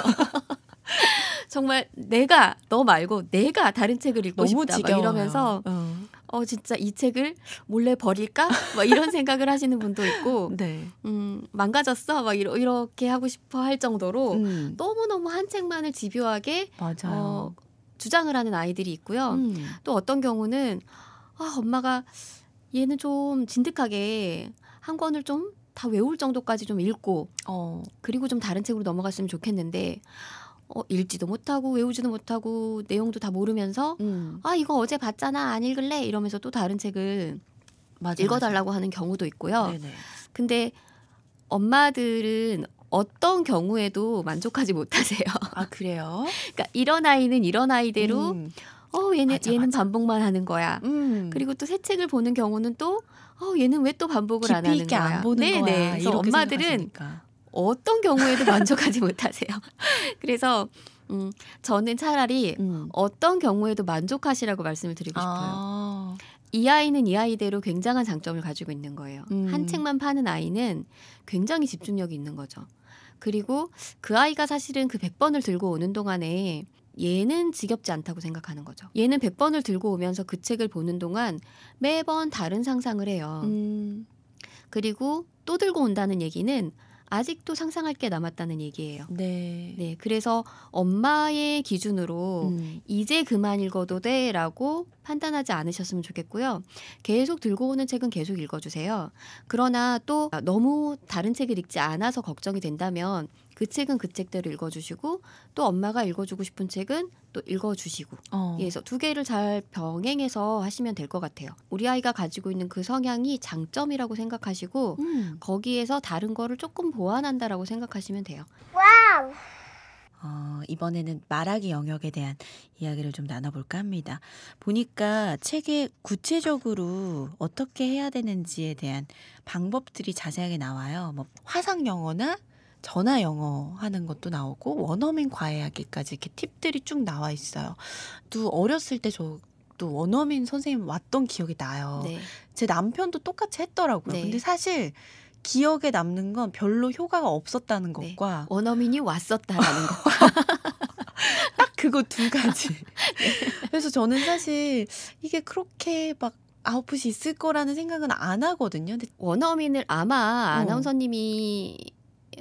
Speaker 2: [LAUGHS] 정말 내가 너 말고 내가 다른 책을 읽고 싶다 막 이러면서 어. 어. 진짜 이 책을 몰래 버릴까? 막 이런 생각을 하시는 분도 있고 [LAUGHS] 네. 음 망가졌어 막 이러, 이렇게 하고 싶어 할 정도로 음. 너무너무 한 책만을 집요하게 맞아요. 어, 주장을 하는 아이들이 있고요. 음. 또 어떤 경우는 아, 엄마가 얘는 좀 진득하게 한 권을 좀 다 외울 정도까지 좀 읽고 어. 그리고 좀 다른 책으로 넘어갔으면 좋겠는데 어, 읽지도 못하고 외우지도 못하고 내용도 다 모르면서 음. 아 이거 어제 봤잖아 안 읽을래 이러면서 또 다른 책을 맞아, 읽어달라고 맞아. 하는 경우도 있고요. 네네. 근데 엄마들은 어떤 경우에도 만족하지 못하세요. 아 그래요? [LAUGHS] 그러니까 이런 아이는 이런 아이대로 음. 어 얘네 맞아, 얘는 맞아. 반복만 하는 거야. 음. 그리고 또 새 책을 보는 경우는 또 어 얘는 왜 또 반복을 안 하는 거야? 안 보는 네, 거야. 그래서 엄마들은 생각하시니까. 어떤 경우에도 만족하지 [LAUGHS] 못하세요. [LAUGHS] 그래서 음, 저는 차라리 음. 어떤 경우에도 만족하시라고 말씀을 드리고 아. 싶어요. 이 아이는 이 아이대로 굉장한 장점을 가지고 있는 거예요. 음. 한 책만 파는 아이는 굉장히 집중력이 있는 거죠. 그리고 그 아이가 사실은 그 100번을 들고 오는 동안에 얘는 지겹지 않다고 생각하는 거죠. 얘는 100번을 들고 오면서 그 책을 보는 동안 매번 다른 상상을 해요. 음. 그리고 또 들고 온다는 얘기는 아직도 상상할 게 남았다는 얘기예요. 네. 네. 그래서 엄마의 기준으로 음. 이제 그만 읽어도 돼라고 판단하지 않으셨으면 좋겠고요. 계속 들고 오는 책은 계속 읽어주세요. 그러나 또 너무 다른 책을 읽지 않아서 걱정이 된다면 그 책은 그 책대로 읽어주시고 또 엄마가 읽어주고 싶은 책은 또 읽어주시고 어. 예, 그래서 두 개를 잘 병행해서 하시면 될 것 같아요. 우리 아이가 가지고 있는 그 성향이 장점이라고 생각하시고 음. 거기에서 다른 거를 조금 보완한다라고 생각하시면 돼요. 와우. 어, 이번에는 말하기
Speaker 1: 영역에 대한 이야기를 좀 나눠볼까 합니다. 보니까 책에 구체적으로 어떻게 해야 되는지에 대한 방법들이 자세하게 나와요. 뭐 화상 영어나 전화 영어 하는 것도 나오고 원어민 과외하기까지 이렇게 팁들이 쭉 나와 있어요. 또 어렸을 때저도 원어민 선생님 왔던 기억이 나요. 네. 제 남편도 똑같이 했더라고요. 네. 근데 사실 기억에 남는 건 별로 효과가 없었다는 네. 것과 네. 원어민이 왔었다라는 것과 [LAUGHS] 딱 그거 두 가지. 네. 그래서 저는 사실 이게 그렇게 막
Speaker 2: 아웃풋이 있을 거라는 생각은 안 하거든요. 근데 원어민을 아마 어. 아나운서님이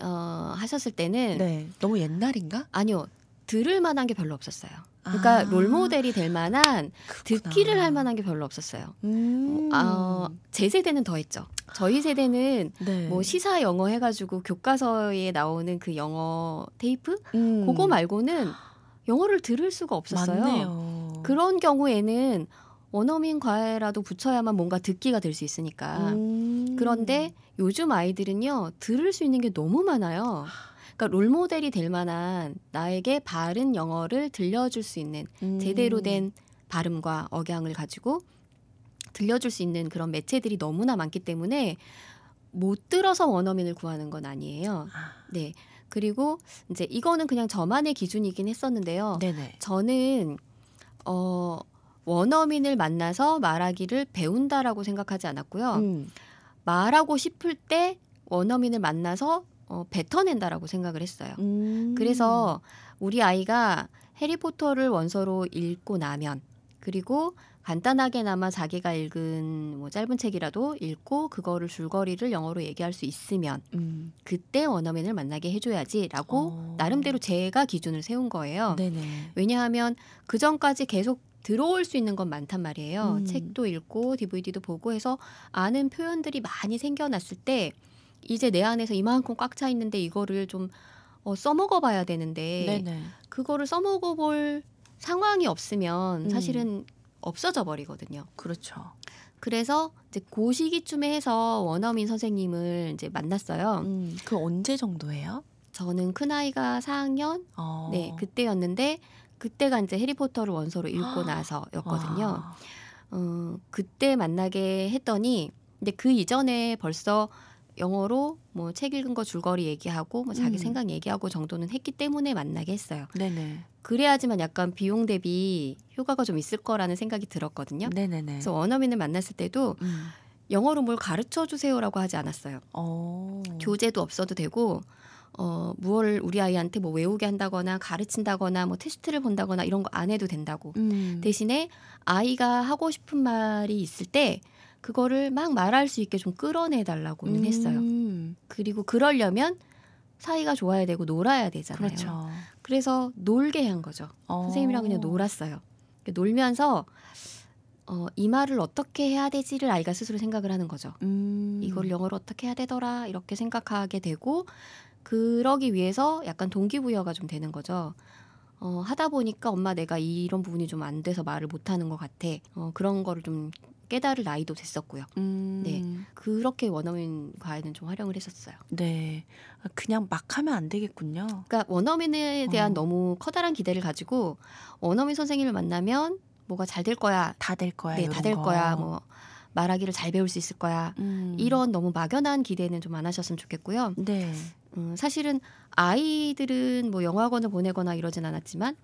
Speaker 2: 어, 하셨을 때는 네. 너무 옛날인가? 아니요. 들을 만한 게 별로 없었어요. 그러니까 아, 롤모델이 될 만한 그렇구나. 듣기를 할 만한 게 별로 없었어요. 음. 어, 아, 제 세대는 더 했죠. 저희 세대는 네. 뭐 시사 영어 해가지고 교과서에 나오는 그 영어 테이프 음. 그거 말고는 영어를 들을 수가 없었어요. 맞네요. 그런 경우에는 원어민 과외라도 붙여야만 뭔가 듣기가 될 수 있으니까. 음. 그런데 요즘 아이들은요, 들을 수 있는 게 너무 많아요. 그러니까 롤모델이 될 만한 나에게 바른 영어를 들려줄 수 있는 음. 제대로 된 발음과 억양을 가지고 들려줄 수 있는 그런 매체들이 너무나 많기 때문에 못 들어서 원어민을 구하는 건 아니에요. 아. 네. 그리고 이제 이거는 그냥 저만의 기준이긴 했었는데요. 네네. 저는 어 원어민을 만나서 말하기를 배운다라고 생각하지 않았고요. 음. 말하고 싶을 때 원어민을 만나서 어, 뱉어낸다라고 생각을 했어요. 음. 그래서 우리 아이가 해리포터를 원서로 읽고 나면 그리고 간단하게나마 자기가 읽은 뭐 짧은 책이라도 읽고 그거를 줄거리를 영어로 얘기할 수 있으면 음. 그때 원어민을 만나게 해줘야지라고 어. 나름대로 제가 기준을 세운 거예요. 네네. 왜냐하면 그 전까지 계속 들어올 수 있는 건 많단 말이에요. 음. 책도 읽고 DVD도 보고 해서 아는 표현들이 많이 생겨났을 때 이제 내 안에서 이만큼 꽉 차 있는데 이거를 좀 어, 써먹어 봐야 되는데 네네. 그거를 써먹어 볼 상황이 없으면 음. 사실은 없어져 버리거든요. 그렇죠. 그래서 이제 고 시기쯤에 해서 원어민 선생님을 이제 만났어요. 음, 그 언제 정도예요? 저는 큰 아이가 4학년, 어. 네 그때였는데 그때가 이제 해리포터를 원서로 읽고 아. 나서였거든요. 음, 그때 만나게 했더니 근데 그 이전에 벌써 영어로 뭐 책 읽은 거 줄거리 얘기하고 뭐 자기 음. 생각 얘기하고 정도는 했기 때문에 만나게 했어요. 네네. 그래야지만 약간 비용 대비 효과가 좀 있을 거라는 생각이 들었거든요. 네네네. 그래서 원어민을 만났을 때도 음. 영어로 뭘 가르쳐 주세요라고 하지 않았어요. 오. 어. 교재도 없어도 되고 어, 무얼 우리 아이한테 뭐 외우게 한다거나 가르친다거나 뭐 테스트를 본다거나 이런 거 안 해도 된다고. 음. 대신에 아이가 하고 싶은 말이 있을 때 그거를 막 말할 수 있게 좀 끌어내 달라고는 음. 했어요. 그리고 그러려면 사이가 좋아야 되고 놀아야 되잖아요. 그렇죠. 그래서 놀게 한 거죠. 어. 선생님이랑 그냥 놀았어요. 그러니까 놀면서 어, 이 말을 어떻게 해야 되지를 아이가 스스로 생각을 하는 거죠. 음. 이걸 영어로 어떻게 해야 되더라 이렇게 생각하게 되고 그러기 위해서 약간 동기부여가 좀 되는 거죠. 어, 하다 보니까 엄마 내가 이런 부분이 좀 안 돼서 말을 못 하는 것 같아. 어, 그런 거를 좀 깨달을 나이도 됐었고요. 음. 네. 그렇게 원어민 과외는 좀 활용을 했었어요. 네. 아, 그냥 막 하면 안 되겠군요. 그러니까 원어민에 대한 어. 너무 커다란 기대를 가지고 원어민 선생님을 만나면 뭐가 잘 될 거야. 다 될 거야. 네, 다 될 거야. 뭐 말하기를 잘 배울 수 있을 거야. 음. 이런 너무 막연한 기대는 좀 안 하셨으면 좋겠고요. 네. 음, 사실은 아이들은 뭐 영어학원을 보내거나 이러진 않았지만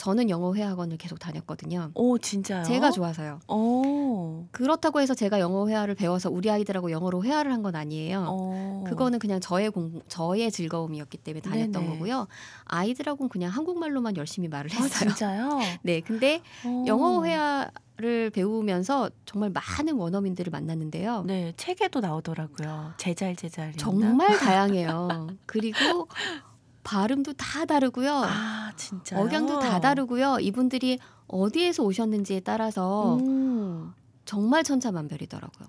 Speaker 2: 저는 영어 회화학원을 계속 다녔거든요. 오, 진짜요? 제가 좋아서요. 오. 그렇다고 해서 제가 영어 회화를 배워서 우리 아이들하고 영어로 회화를 한 건 아니에요. 오. 그거는 그냥 저의 공 저의 즐거움이었기 때문에 다녔던 네네. 거고요. 아이들하고는 그냥 한국말로만 열심히 말을 아, 했어요. 아, 진짜요? [LAUGHS] 네. 근데 오. 영어 회화 를 배우면서 정말 많은 원어민들을 만났는데요. 네, 책에도 나오더라고요. 제잘 제잘. 정말 다양해요. 그리고 [LAUGHS] 발음도 다 다르고요. 아, 진짜. 억양도 다 다르고요. 이분들이 어디에서 오셨는지에 따라서 음. 정말 천차만별이더라고요.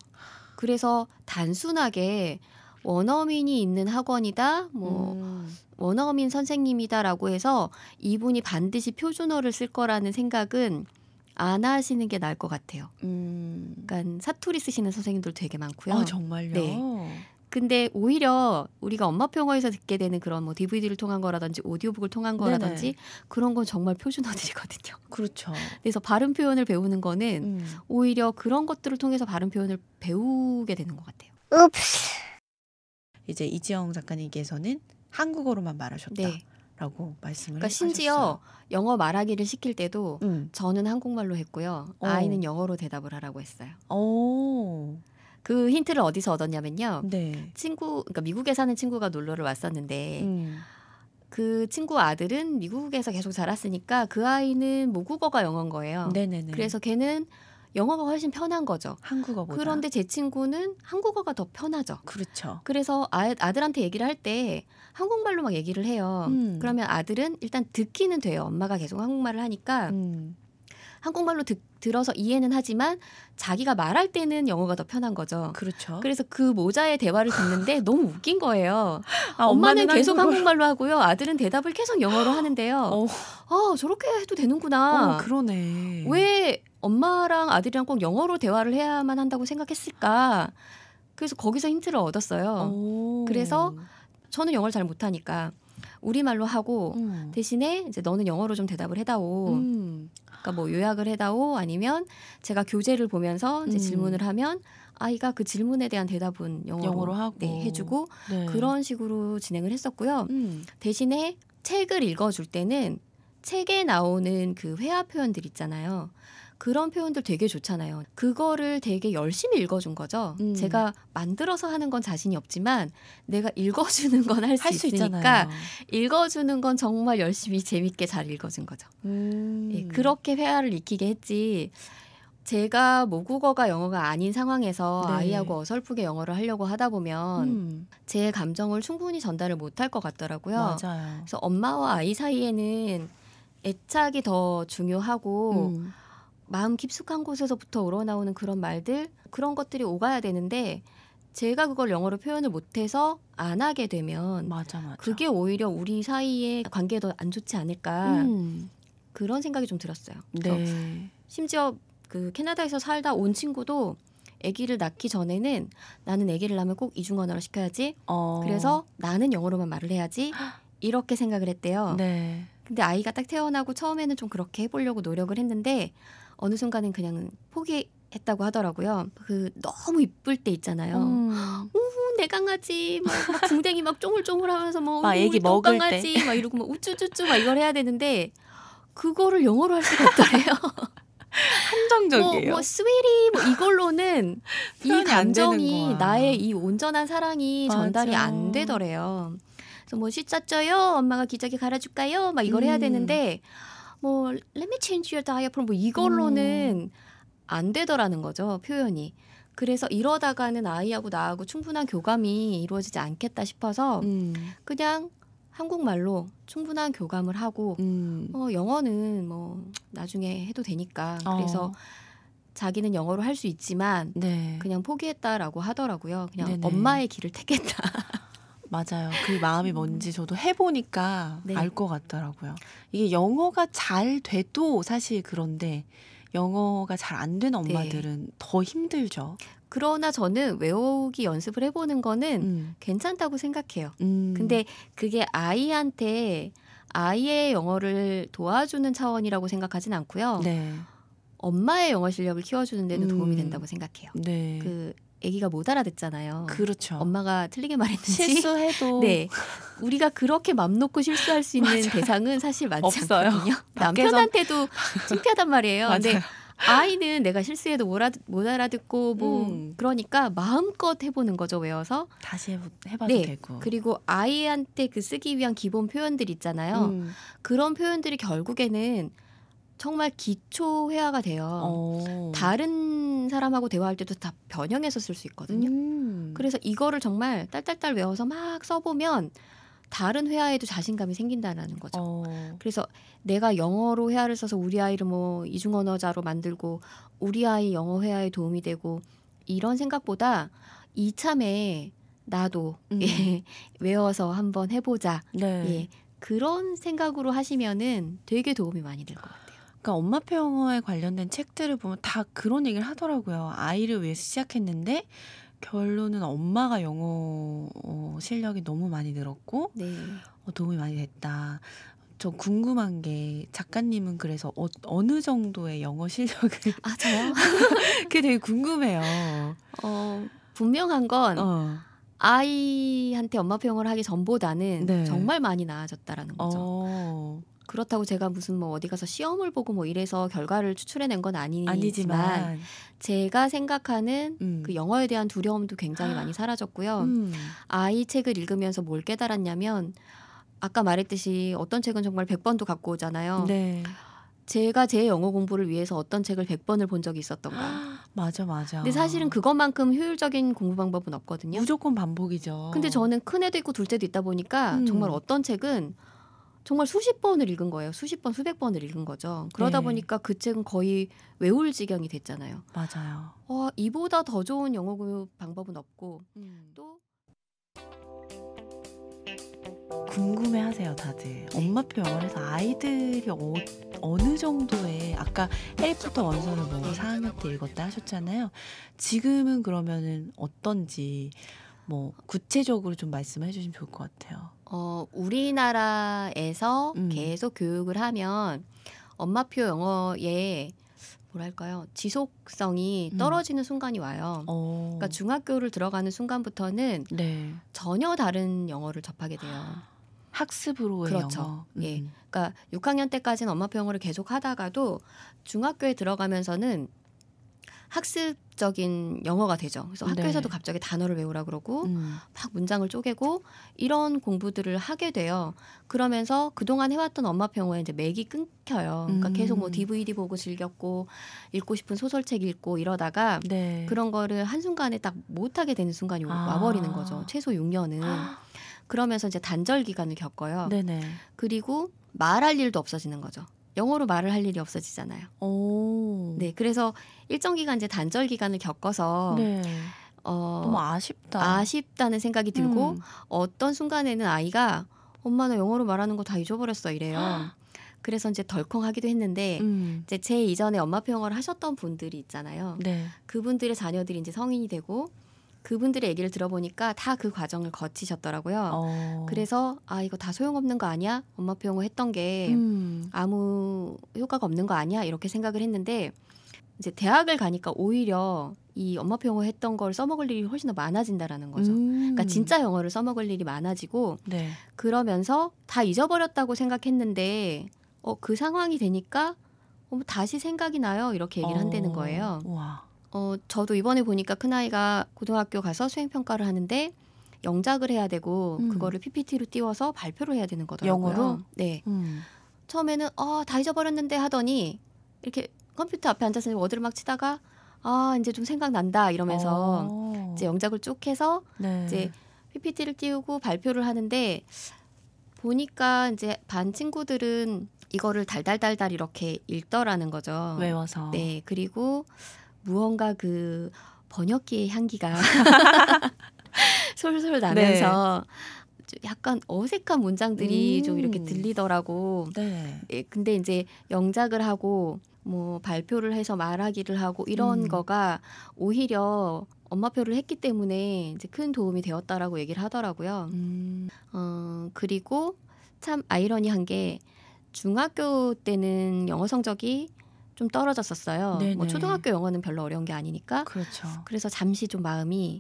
Speaker 2: 그래서 단순하게 원어민이 있는 학원이다, 뭐, 음. 원어민 선생님이다라고 해서 이분이 반드시 표준어를 쓸 거라는 생각은 안 하시는 게 나을 것 같아요. 음. 그러니까 사투리 쓰시는 선생님들 되게 많고요. 아, 정말요? 네. 근데 오히려 우리가 엄마평화에서 듣게 되는 그런 뭐 DVD를 통한 거라든지 오디오북을 통한 거라든지 네네. 그런 건 정말 표준어들이거든요. 그렇죠. 그래서 발음 표현을 배우는 거는 음. 오히려 그런 것들을 통해서 발음 표현을 배우게 되는 것 같아요. 읍스. 이제 이지영 작가님께서는
Speaker 1: 한국어로만 말하셨다. 네.
Speaker 2: 라고 말씀을 그러니까 심지어 하셨어 영어 말하기를 시킬 때도 음. 저는 한국말로 했고요. 오. 어. 아이는 영어로 대답을 하라고 했어요. 오. 그 힌트를 어디서 얻었냐면요. 네. 친구, 그러니까 미국에 사는 친구가 놀러를 왔었는데 음. 그 친구 아들은 미국에서 계속 자랐으니까 그 아이는 모국어가 영어인 거예요. 네네네. 그래서 걔는 영어가 훨씬 편한 거죠. 한국어보다. 그런데 제 친구는 한국어가 더 편하죠. 그렇죠. 그래서 아, 아들한테 얘기를 할 때 한국말로 막 얘기를 해요. 음. 그러면 아들은 일단 듣기는 돼요. 엄마가 계속 한국말을 하니까 음. 한국말로 듣, 들어서 이해는 하지만 자기가 말할 때는 영어가 더 편한 거죠. 그렇죠. 그래서 그 모자의 대화를 듣는데 [LAUGHS] 너무 웃긴 거예요. 아, 엄마는, 엄마는, 계속 한국말로 하고요. 아들은 대답을 계속 영어로 하는데요. 어. 아, 저렇게 해도 되는구나. 어, 그러네. 왜 엄마랑 아들이랑 꼭 영어로 대화를 해야만 한다고 생각했을까? 그래서 거기서 힌트를 얻었어요. 오. 그래서 저는 영어를 잘 못하니까 우리말로 하고 음. 대신에 이제 너는 영어로 좀 대답을 해다오. 음. 그러니까 뭐 요약을 해다오 아니면 제가 교재를 보면서 이제 음. 질문을 하면 아이가 그 질문에 대한 대답은 영어로, 영어로 하고 네, 해주고 네. 그런 식으로 진행을 했었고요. 음. 대신에 책을 읽어줄 때는 책에 나오는 그 회화 표현들 있잖아요. 그런 표현들 되게 좋잖아요. 그거를 되게 열심히 읽어준 거죠. 음. 제가 만들어서 하는 건 자신이 없지만 내가 읽어주는 건 할 수 있으니까 수 읽어주는 건 정말 열심히 재밌게 잘 읽어준 거죠. 음. 예, 그렇게 회화를 익히게 했지. 제가 모국어가 영어가 아닌 상황에서 네. 아이하고 어설프게 영어를 하려고 하다 보면 음. 제 감정을 충분히 전달을 못할 것 같더라고요. 맞아요. 그래서 엄마와 아이 사이에는 애착이 더 중요하고 음. 마음 깊숙한 곳에서부터 우러나오는 그런 말들 그런 것들이 오가야 되는데 제가 그걸 영어로 표현을 못해서 안 하게 되면 맞아, 맞아. 그게 오히려 우리 사이의 관계에 더 안 좋지 않을까 음. 그런 생각이 좀 들었어요. 네. 심지어 그 캐나다에서 살다 온 친구도 아기를 낳기 전에는 나는 아기를 낳으면 꼭 이중언어로 시켜야지. 어. 그래서 나는 영어로만 말을 해야지. [GASPS] 이렇게 생각을 했대요. 네. 근데 아이가 딱 태어나고 처음에는 좀 그렇게 해보려고 노력을 했는데 어느 순간은 그냥 포기 했다고 하더라고요. 그 너무 이쁠 때 있잖아요. 음. 우후 내 강아지 막, 중궁이막 쫑글쫑글하면서 뭐막 애기 먹을 강아지 때. 막 이러고 막 우쭈쭈쭈 막 이걸 해야 되는데 그거를 영어로 할 수가 없더래요. 한정적이에요. [LAUGHS] 뭐, 뭐 스위리 뭐 이걸로는 [LAUGHS] 이 감정이 나의 이 온전한 사랑이 맞아. 전달이 안 되더래요. 그래서 뭐 씻었죠요? 엄마가 기저귀 갈아줄까요? 막 이걸 음. 해야 되는데 뭐 let me change your diaper 뭐 이걸로는 음. 안 되더라는 거죠 표현이. 그래서 이러다가는 아이하고 나하고 충분한 교감이 이루어지지 않겠다 싶어서 음. 그냥 한국말로 충분한 교감을 하고 음. 어, 영어는 뭐 나중에 해도 되니까 어. 그래서 자기는 영어로 할 수 있지만 네. 그냥 포기했다라고 하더라고요. 그냥 네네. 엄마의 길을 택했다. [LAUGHS]
Speaker 1: 맞아요. 그 마음이 음. 뭔지 저도 해보니까 네. 알것 같더라고요. 이게 영어가
Speaker 2: 잘 돼도 사실 그런데 영어가 잘 안된 네. 엄마들은 네. 더 힘들죠. 그러나 저는 외우기 연습을 해보는 거는 음. 괜찮다고 생각해요. 음. 근데 그게 아이한테 아이의 영어를 도와주는 차원이라고 생각하진 않고요. 네. 엄마의 영어 실력을 키워주는 데는 음. 도움이 된다고 생각해요. 네. 그 아기가 못 알아듣잖아요. 그렇죠. 엄마가 틀리게 말했는지 실수해도 [LAUGHS] 네 우리가 그렇게 맘 놓고 실수할 수 있는 대상은 사실 많지 없어요. 않거든요. [LAUGHS] 밖에서... 남편한테도 창피하단 말이에요. 근데 아이는 내가 실수해도 못 알아듣고 뭐 음. 그러니까 마음껏 해보는 거죠 외워서 다시 해봐도 네. 되고 그리고 아이한테 그 쓰기 위한 기본 표현들 있잖아요. 음. 그런 표현들이 결국에는 정말 기초 회화가 돼요. 오. 어. 다른 사람하고 대화할 때도 다 변형해서 쓸 수 있거든요. 음. 그래서 이거를 정말 딸딸딸 외워서 막 써보면 다른 회화에도 자신감이 생긴다라는 거죠. 어. 그래서 내가 영어로 회화를 써서 우리 아이를 뭐 이중 언어자로 만들고 우리 아이 영어 회화에 도움이 되고 이런 생각보다 이참에 나도 음. 예, [LAUGHS] 외워서 한번 해보자. 네. 예, 그런 생각으로 하시면은 되게 도움이 많이 될 것 같아요.
Speaker 1: 그러니까 엄마 평어에 관련된 책들을 보면 다 그런 얘기를 하더라고요. 아이를 위해서 시작했는데 결론은 엄마가 영어 어, 실력이 너무 많이 늘었고 네. 어, 도움이 많이 됐다. 저 궁금한 게 작가님은 그래서 어, 느 정도의 영어 실력을 아 저요? [LAUGHS] 그게 되게 궁금해요.
Speaker 2: 어 분명한 건 어. 아이한테 엄마 평를 하기 전보다는 네. 정말 많이 나아졌다라는 거죠. 어. 그렇다고 제가 무슨 뭐 어디 가서 시험을 보고 뭐 이래서 결과를 추출해낸 건 아니지만, 아니지만. 제가 생각하는 음. 그 영어에 대한 두려움도 굉장히 많이 아. 사라졌고요. 음. 아이 책을 읽으면서 뭘 깨달았냐면 아까 말했듯이 어떤 책은 정말 100번도 갖고 오잖아요. 네. 제가 제 영어 공부를 위해서 어떤 책을 100번을 본 적이 있었던가. [GASPS]
Speaker 1: 맞아, 맞아. 근데 사실은
Speaker 2: 그것만큼 효율적인 공부 방법은 없거든요. 무조건 반복이죠. 근데 저는 큰 애도 있고 둘째도 있다 보니까 음. 정말 어떤 책은 정말 수십 번을 읽은 거예요. 수십 번, 수백 번을 읽은 거죠. 그러다 네. 보니까 그 책은 거의 외울 지경이 됐잖아요. 맞아요. 어, 이보다 더 좋은 영어 공부 방법은 없고 음. 또
Speaker 1: 궁금해하세요, 다들. 네. 엄마표 영어에서 아이들이 어, 어느 정도의 아까 해리포터 원서를 뭐 4학년 때 읽었다 하셨잖아요. 지금은 그러면은 어떤지 뭐 구체적으로 좀 말씀해 주시면 좋을
Speaker 2: 것 같아요. 어, 우리나라에서 음. 계속 교육을 하면 엄마표 영어에 뭐랄까요 지속성이 음. 떨어지는 음. 순간이 와요. 오. 어. 그러니까 중학교를 들어가는 순간부터는 네. 전혀 다른 영어를 접하게 돼요. 학습으로의 그렇죠. 영어. 예. 음. 예, 그러니까 6학년 때까지는 엄마표 영어를 계속 하다가도 중학교에 들어가면서는 학습적인 영어가 되죠. 그래서 네. 학교에서도 네. 갑자기 단어를 외우라 그러고 음. 막 문장을 쪼개고 이런 공부들을 하게 돼요. 그러면서 그동안 해왔던 엄마 평호에 이제 맥이 끊겨요. 그러니까 음. 계속 뭐 DVD 보고 즐겼고 읽고 싶은 소설책 읽고 이러다가 네. 그런 거를 한순간에 딱 못하게 되는 순간이 아. 와버리는 거죠. 최소 6년은. [GASPS] 그러면서 이제 단절 기간을 겪어요. 네네. 그리고 말할 일도 없어지는 거죠. 영어로 말을 할 일이 없어지잖아요. 오. 네, 그래서 일정 기간 이제 단절 기간을 겪어서 네. 어, 너무 아쉽다. 아쉽다는 생각이 들고 음. 어떤 순간에는 아이가 엄마 나 영어로 말하는 거 다 잊어버렸어 이래요. 그래서 이제 덜컹하기도 했는데 음. 이제 제 이전에 엄마표 영어를 하셨던 분들이 있잖아요. 네. 그분들의 자녀들이 이제 성인이 되고 그분들의 얘기를 들어보니까 다 그 과정을 거치셨더라고요. 어. 그래서 아 이거 다 소용없는 거 아니야? 엄마표 용어 했던 게 음. 아무 효과가 없는 거 아니야? 이렇게 생각을 했는데 이제 대학을 가니까 오히려 이 엄마표 영어 했던 걸 써먹을 일이 훨씬 더 많아진다라는 거죠. 그러니까 음. 그러니까 진짜 영어를 써먹을 일이 많아지고 네. 그러면서 다 잊어버렸다고 생각했는데 어그 상황이 되니까 어, 뭐 다시 생각이 나요 이렇게 얘기를 어. 한다는 거예요. 우와. 어, 저도 이번에 보니까 큰아이가 고등학교 가서 수행평가를 하는데 영작을 해야 되고 음. 그거를 PPT로 띄워서 발표를 해야 되는 거더라고요. 영어로? 네. 음. 처음에는 아, 다 잊어버렸는데 하더니 이렇게 컴퓨터 앞에 앉아서 워드를 막 치다가 아, 이제 좀 생각난다 이러면서 오. 어. 이제 영작을 쭉 해서 네. 이제 PPT를 띄우고 발표를 하는데 보니까 이제 반 친구들은 이거를 달달달달 이렇게 읽더라는 거죠. 외워서. 네. 그리고 무언가 그 번역기의 향기가 [LAUGHS] 솔솔 네. 나면서 네. 약간 어색한 문장들이 음. 좀 이렇게 음. 들리더라고. 네. 예, 근데 이제 영작을 하고 뭐 발표를 해서 말하기를 하고 이런 음. 거가 오히려 엄마표를 했기 때문에 이제 큰 도움이 되었다라고 얘기를 하더라고요. 음. 어, 그리고 참 아이러니한 게 중학교 때는 영어 성적이 좀 떨어졌었어요. 뭐 네네. 뭐 초등학교 영어는 별로 어려운 게 아니니까. 그렇죠. 그래서 잠시 좀 마음이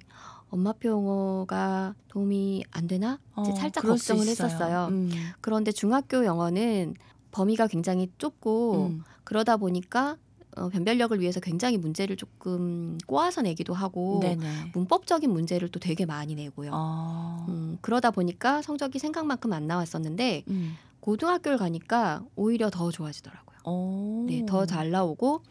Speaker 2: 엄마표 영어가 도움이 안 되나 이제 어, 살짝 걱정을 했었어요. 음. 그런데 중학교 영어는 범위가 굉장히 좁고 음. 그러다 보니까 어, 변별력을 위해서 굉장히 문제를 조금 꼬아서 내기도 하고 네네. 문법적인 문제를 또 되게 많이 내고요. 어. 음, 그러다 보니까 성적이 생각만큼 안 나왔었는데 음. 고등학교를 가니까 오히려 더 좋아지더라고요. 오. 어. 네, 더 잘 나오고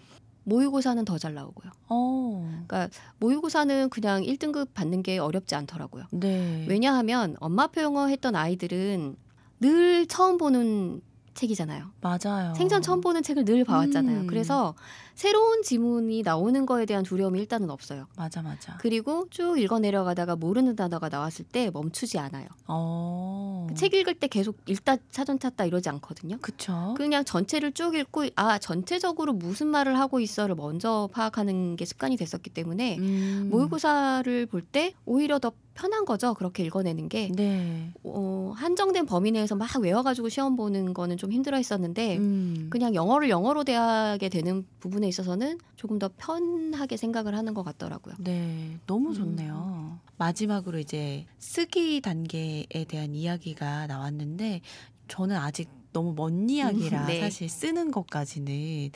Speaker 2: 모의고사는 더 잘 나오고요. 오. 어. 그러니까 모의고사는 그냥 1등급 받는 게 어렵지 않더라고요. 네. 왜냐하면 엄마표 영어 했던 아이들은 늘 처음 보는 책이잖아요. 맞아요. 생전 처음 보는 책을 늘 봐왔잖아요. 음. 그래서 새로운 지문이 나오는 거에 대한 두려움이 일단은 없어요. 맞아, 맞아. 그리고 쭉 읽어 내려가다가 모르는 단어가 나왔을 때 멈추지 않아요.
Speaker 1: 어.
Speaker 2: 그 책 읽을 때 계속 읽다 사전 찾다 이러지 않거든요. 그쵸. 그냥 전체를 쭉 읽고 아 전체적으로 무슨 말을 하고 있어를 먼저 파악하는 게 습관이 됐었기 때문에 음. 모의고사를 볼 때 오히려 더 편한 거죠. 그렇게 읽어내는 게. 네. 어, 한정된 범위 내에서 막 외워가지고 시험 보는 거는 좀 힘들어 했었는데, 음. 그냥 영어를 영어로 대하게 되는 부분에 있어서는 조금 더 편하게 생각을 하는 것 같더라고요. 네. 너무 음. 좋네요.
Speaker 1: 음. 마지막으로 이제 쓰기 단계에 대한 이야기가 나왔는데, 저는 아직 너무 먼 이야기라 음, 네. 사실 쓰는 것까지는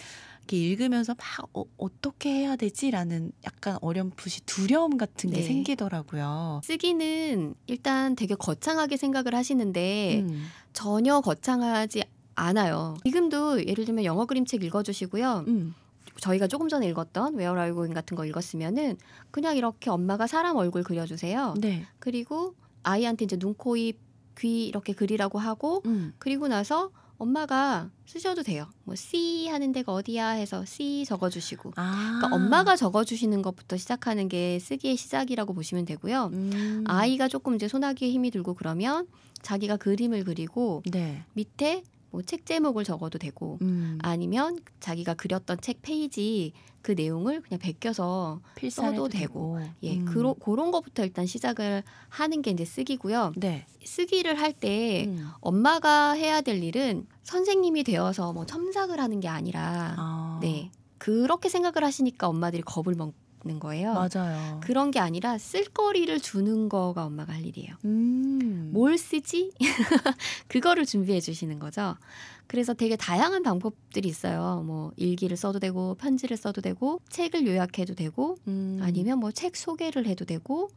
Speaker 1: 이렇게 읽으면서 막 어, 어떻게 해야 되지라는 약간
Speaker 2: 어렴풋이 두려움 같은 게 네. 생기더라고요. 쓰기는 일단 되게 거창하게 생각을 하시는데 음. 전혀 거창하지 않아요. 지금도 예를 들면 영어 그림책 읽어주시고요. 음. 저희가 조금 전에 읽었던 웨어 라이고인 같은 거 읽었으면은 그냥 이렇게 엄마가 사람 얼굴 그려주세요. 네. 그리고 아이한테 이제 눈, 코, 입, 귀 이렇게 그리라고 하고 음. 그리고 나서 엄마가 쓰셔도 돼요. 뭐 C 하는 데가 어디야 해서 C 적어주시고. 아. 그러니까 엄마가 적어주시는 것부터 시작하는 게 쓰기의 시작이라고 보시면 되고요. 음. 아이가 조금 이제 손아귀에 힘이 들고 그러면 자기가 그림을 그리고 네. 밑에 뭐책 제목을 적어도 되고 음. 아니면 자기가 그렸던 책 페이지 그 내용을 그냥 베껴서 써도 되고, 되고. 예 음. 그런 그런 것부터 일단 시작을 하는 게 이제 쓰기고요. 네. 쓰기를 할때 음. 엄마가 해야 될 일은 선생님이 되어서 뭐 첨삭을 하는 게 아니라 아. 네 그렇게 생각을 하시니까 엄마들이 겁을 먹. 고 받는 거예요. 맞아요. 그런 게 아니라 쓸거리를 주는 거가 엄마가 할 일이에요. 음. 뭘 쓰지? [LAUGHS] 그거를 준비해 주시는 거죠. 그래서 되게 다양한 방법들이 있어요. 뭐 일기를 써도 되고 편지를 써도 되고 책을 요약해도 되고 음. 아니면 뭐 책 소개를 해도 되고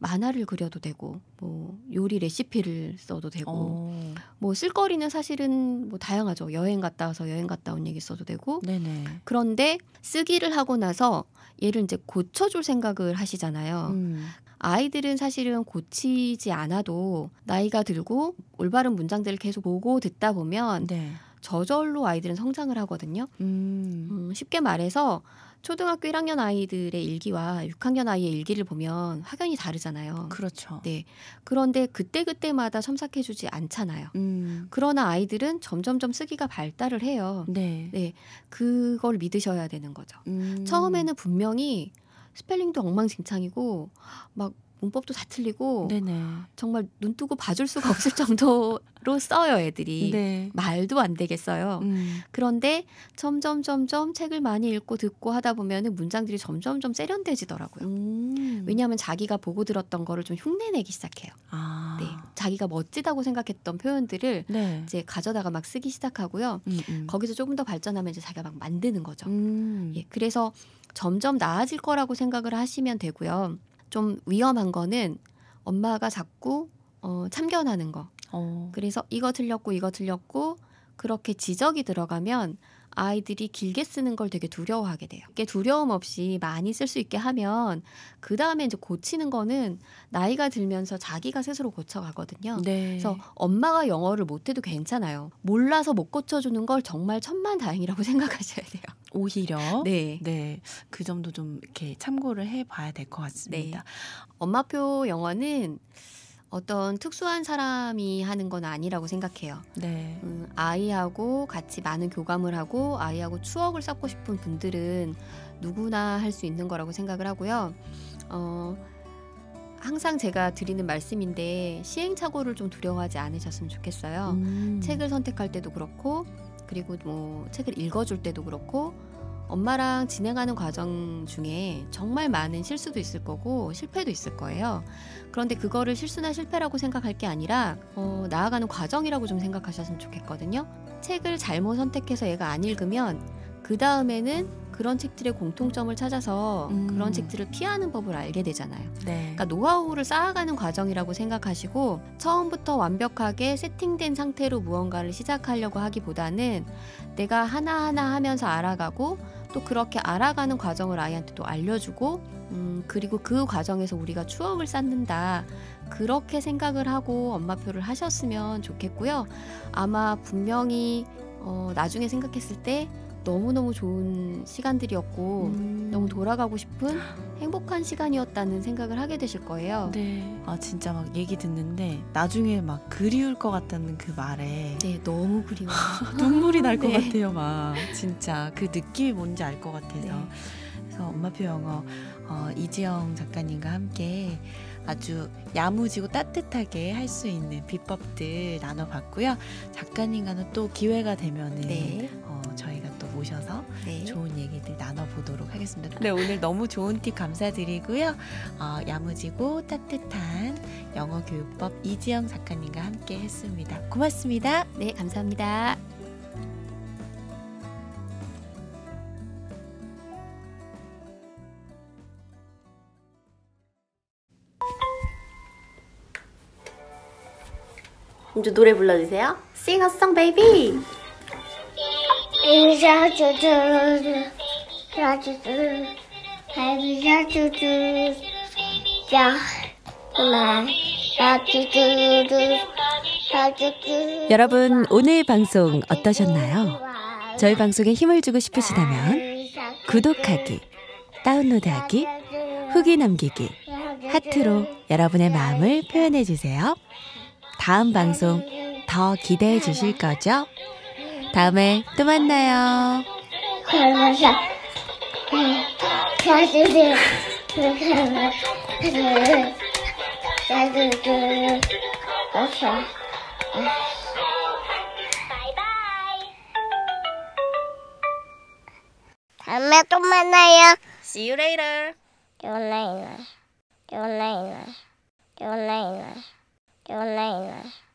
Speaker 2: 만화를 그려도 되고 뭐 요리 레시피를 써도 되고 어. 뭐 쓸거리는 사실은 뭐 다양하죠 여행 갔다 와서 여행 갔다 온 얘기 써도 되고 네네. 그런데 쓰기를 하고 나서 얘를 이제 고쳐줄 생각을 하시잖아요 음. 아이들은 사실은 고치지 않아도 나이가 들고 올바른 문장들을 계속 보고 듣다 보면 네. 저절로 아이들은 성장을 하거든요 음. 음, 쉽게 말해서 초등학교 1학년 아이들의 일기와 6학년 아이의 일기를 보면 확연히 다르잖아요. 그렇죠. 네. 그런데 그때그때마다 첨삭해주지 않잖아요. 음. 그러나 아이들은 점점점 쓰기가 발달을 해요. 네. 네. 그걸 믿으셔야 되는 거죠. 음. 처음에는 분명히 스펠링도 엉망진창이고 막 문법도 다 틀리고 네네. 정말 눈 뜨고 봐줄 수가 없을 정도로 써요 애들이 네. 말도 안 되겠어요. 음. 그런데 점점 점점 책을 많이 읽고 듣고 하다 보면 은 문장들이 점점 점 세련돼지더라고요. 음. 왜냐하면 자기가 보고 들었던 거를 좀 흉내내기 시작해요. 아. 네. 자기가 멋지다고 생각했던 표현들을 네. 이제 가져다가 막 쓰기 시작하고요. 음음. 음. 거기서 조금 더 발전하면 이제 자기가 막 만드는 거죠. 음. 예. 그래서 점점 나아질 거라고 생각을 하시면 되고요. 좀 위험한 거는 엄마가 자꾸 어, 참견하는 거. 어. 그래서 이거 틀렸고 이거 틀렸고 그렇게 지적이 들어가면 아이들이 길게 쓰는 걸 되게 두려워하게 돼요. 이게 두려움 없이 많이 쓸 수 있게 하면 그 다음에 이제 고치는 거는 나이가 들면서 자기가 스스로 고쳐가거든요. 네. 그래서 엄마가 영어를 못해도 괜찮아요. 몰라서 못 고쳐주는 걸 정말 천만다행이라고 [LAUGHS] 생각하셔야 돼요. 오히려 네. 네. 그 점도 좀 이렇게
Speaker 1: 참고를 해 봐야 될 것 같습니다. 네.
Speaker 2: 엄마표 영어는 어떤 특수한 사람이 하는 건 아니라고 생각해요. 네. 음, 아이하고 같이 많은 교감을 하고 아이하고 추억을 쌓고 싶은 분들은 누구나 할 수 있는 거라고 생각을 하고요. 어, 항상 제가 드리는 말씀인데 시행착오를 좀 두려워하지 않으셨으면 좋겠어요. 음. 책을 선택할 때도 그렇고 그리고 뭐 책을 읽어줄 때도 그렇고 엄마랑 진행하는 과정 중에 정말 많은 실수도 있을 거고 실패도 있을 거예요. 그런데 그거를 실수나 실패라고 생각할 게 아니라 어, 나아가는 과정이라고 좀 생각하셨으면 좋겠거든요. 책을 잘못 선택해서 얘가 안 읽으면 그 다음에는 그런 책들의 공통점을 찾아서 음. 그런 책들을 피하는 법을 알게 되잖아요. 네. 그러니까 노하우를 쌓아가는 과정이라고 생각하시고 처음부터 완벽하게 세팅된 상태로 무언가를 시작하려고 하기보다는 내가 하나하나 하면서 알아가고 또 그렇게 알아가는 과정을 아이한테 도 알려주고 음, 그리고 그 과정에서 우리가 추억을 쌓는다. 그렇게 생각을 하고 엄마표를 하셨으면 좋겠고요. 아마 분명히 어, 나중에 생각했을 때 너무너무 좋은 시간들이었고 음. 너무 돌아가고 싶은 행복한 시간이었다는 생각을 하게 되실 거예요. 네.
Speaker 1: 아 진짜 막 얘기 듣는데 나중에 막 그리울 것 같다는 그 말에 네, 너무 그리워. [LAUGHS] 눈물이 날것 네. 같아요, 막 진짜 그 느낌이 뭔지 알 것 같아서. 네. 그래서 엄마표 영어 어, 이지영 작가님과 함께 아주 야무지고 따뜻하게 할 수 있는 비법들 나눠봤고요. 작가님과는 또 기회가 되면은 네. 어, 저희가 모셔서 네. 좋은 얘기들 나눠보도록 하겠습니다. 네, 오늘 [LAUGHS] 너무 좋은 팁 감사드리고요. 어, 야무지고 따뜻한 영어 교육법 이지영 작가님과 함께 했습니다. 고맙습니다. 네,
Speaker 2: 감사합니다.
Speaker 1: Sing a song, baby. 여러분 오늘 방송 어떠셨나요? 저희 방송에 힘을 주고 싶으시다면 구독하기, 다운로드하기, 후기 남기기, 하트로 여러분의 마음을 표현해 주세요. 다음 방송 더 기대해 주실 거죠? 다음에 또 만나요. 다음에
Speaker 2: 또 만나요. See you later. 연예인아, 연예인아, 연예인아, 연예인아.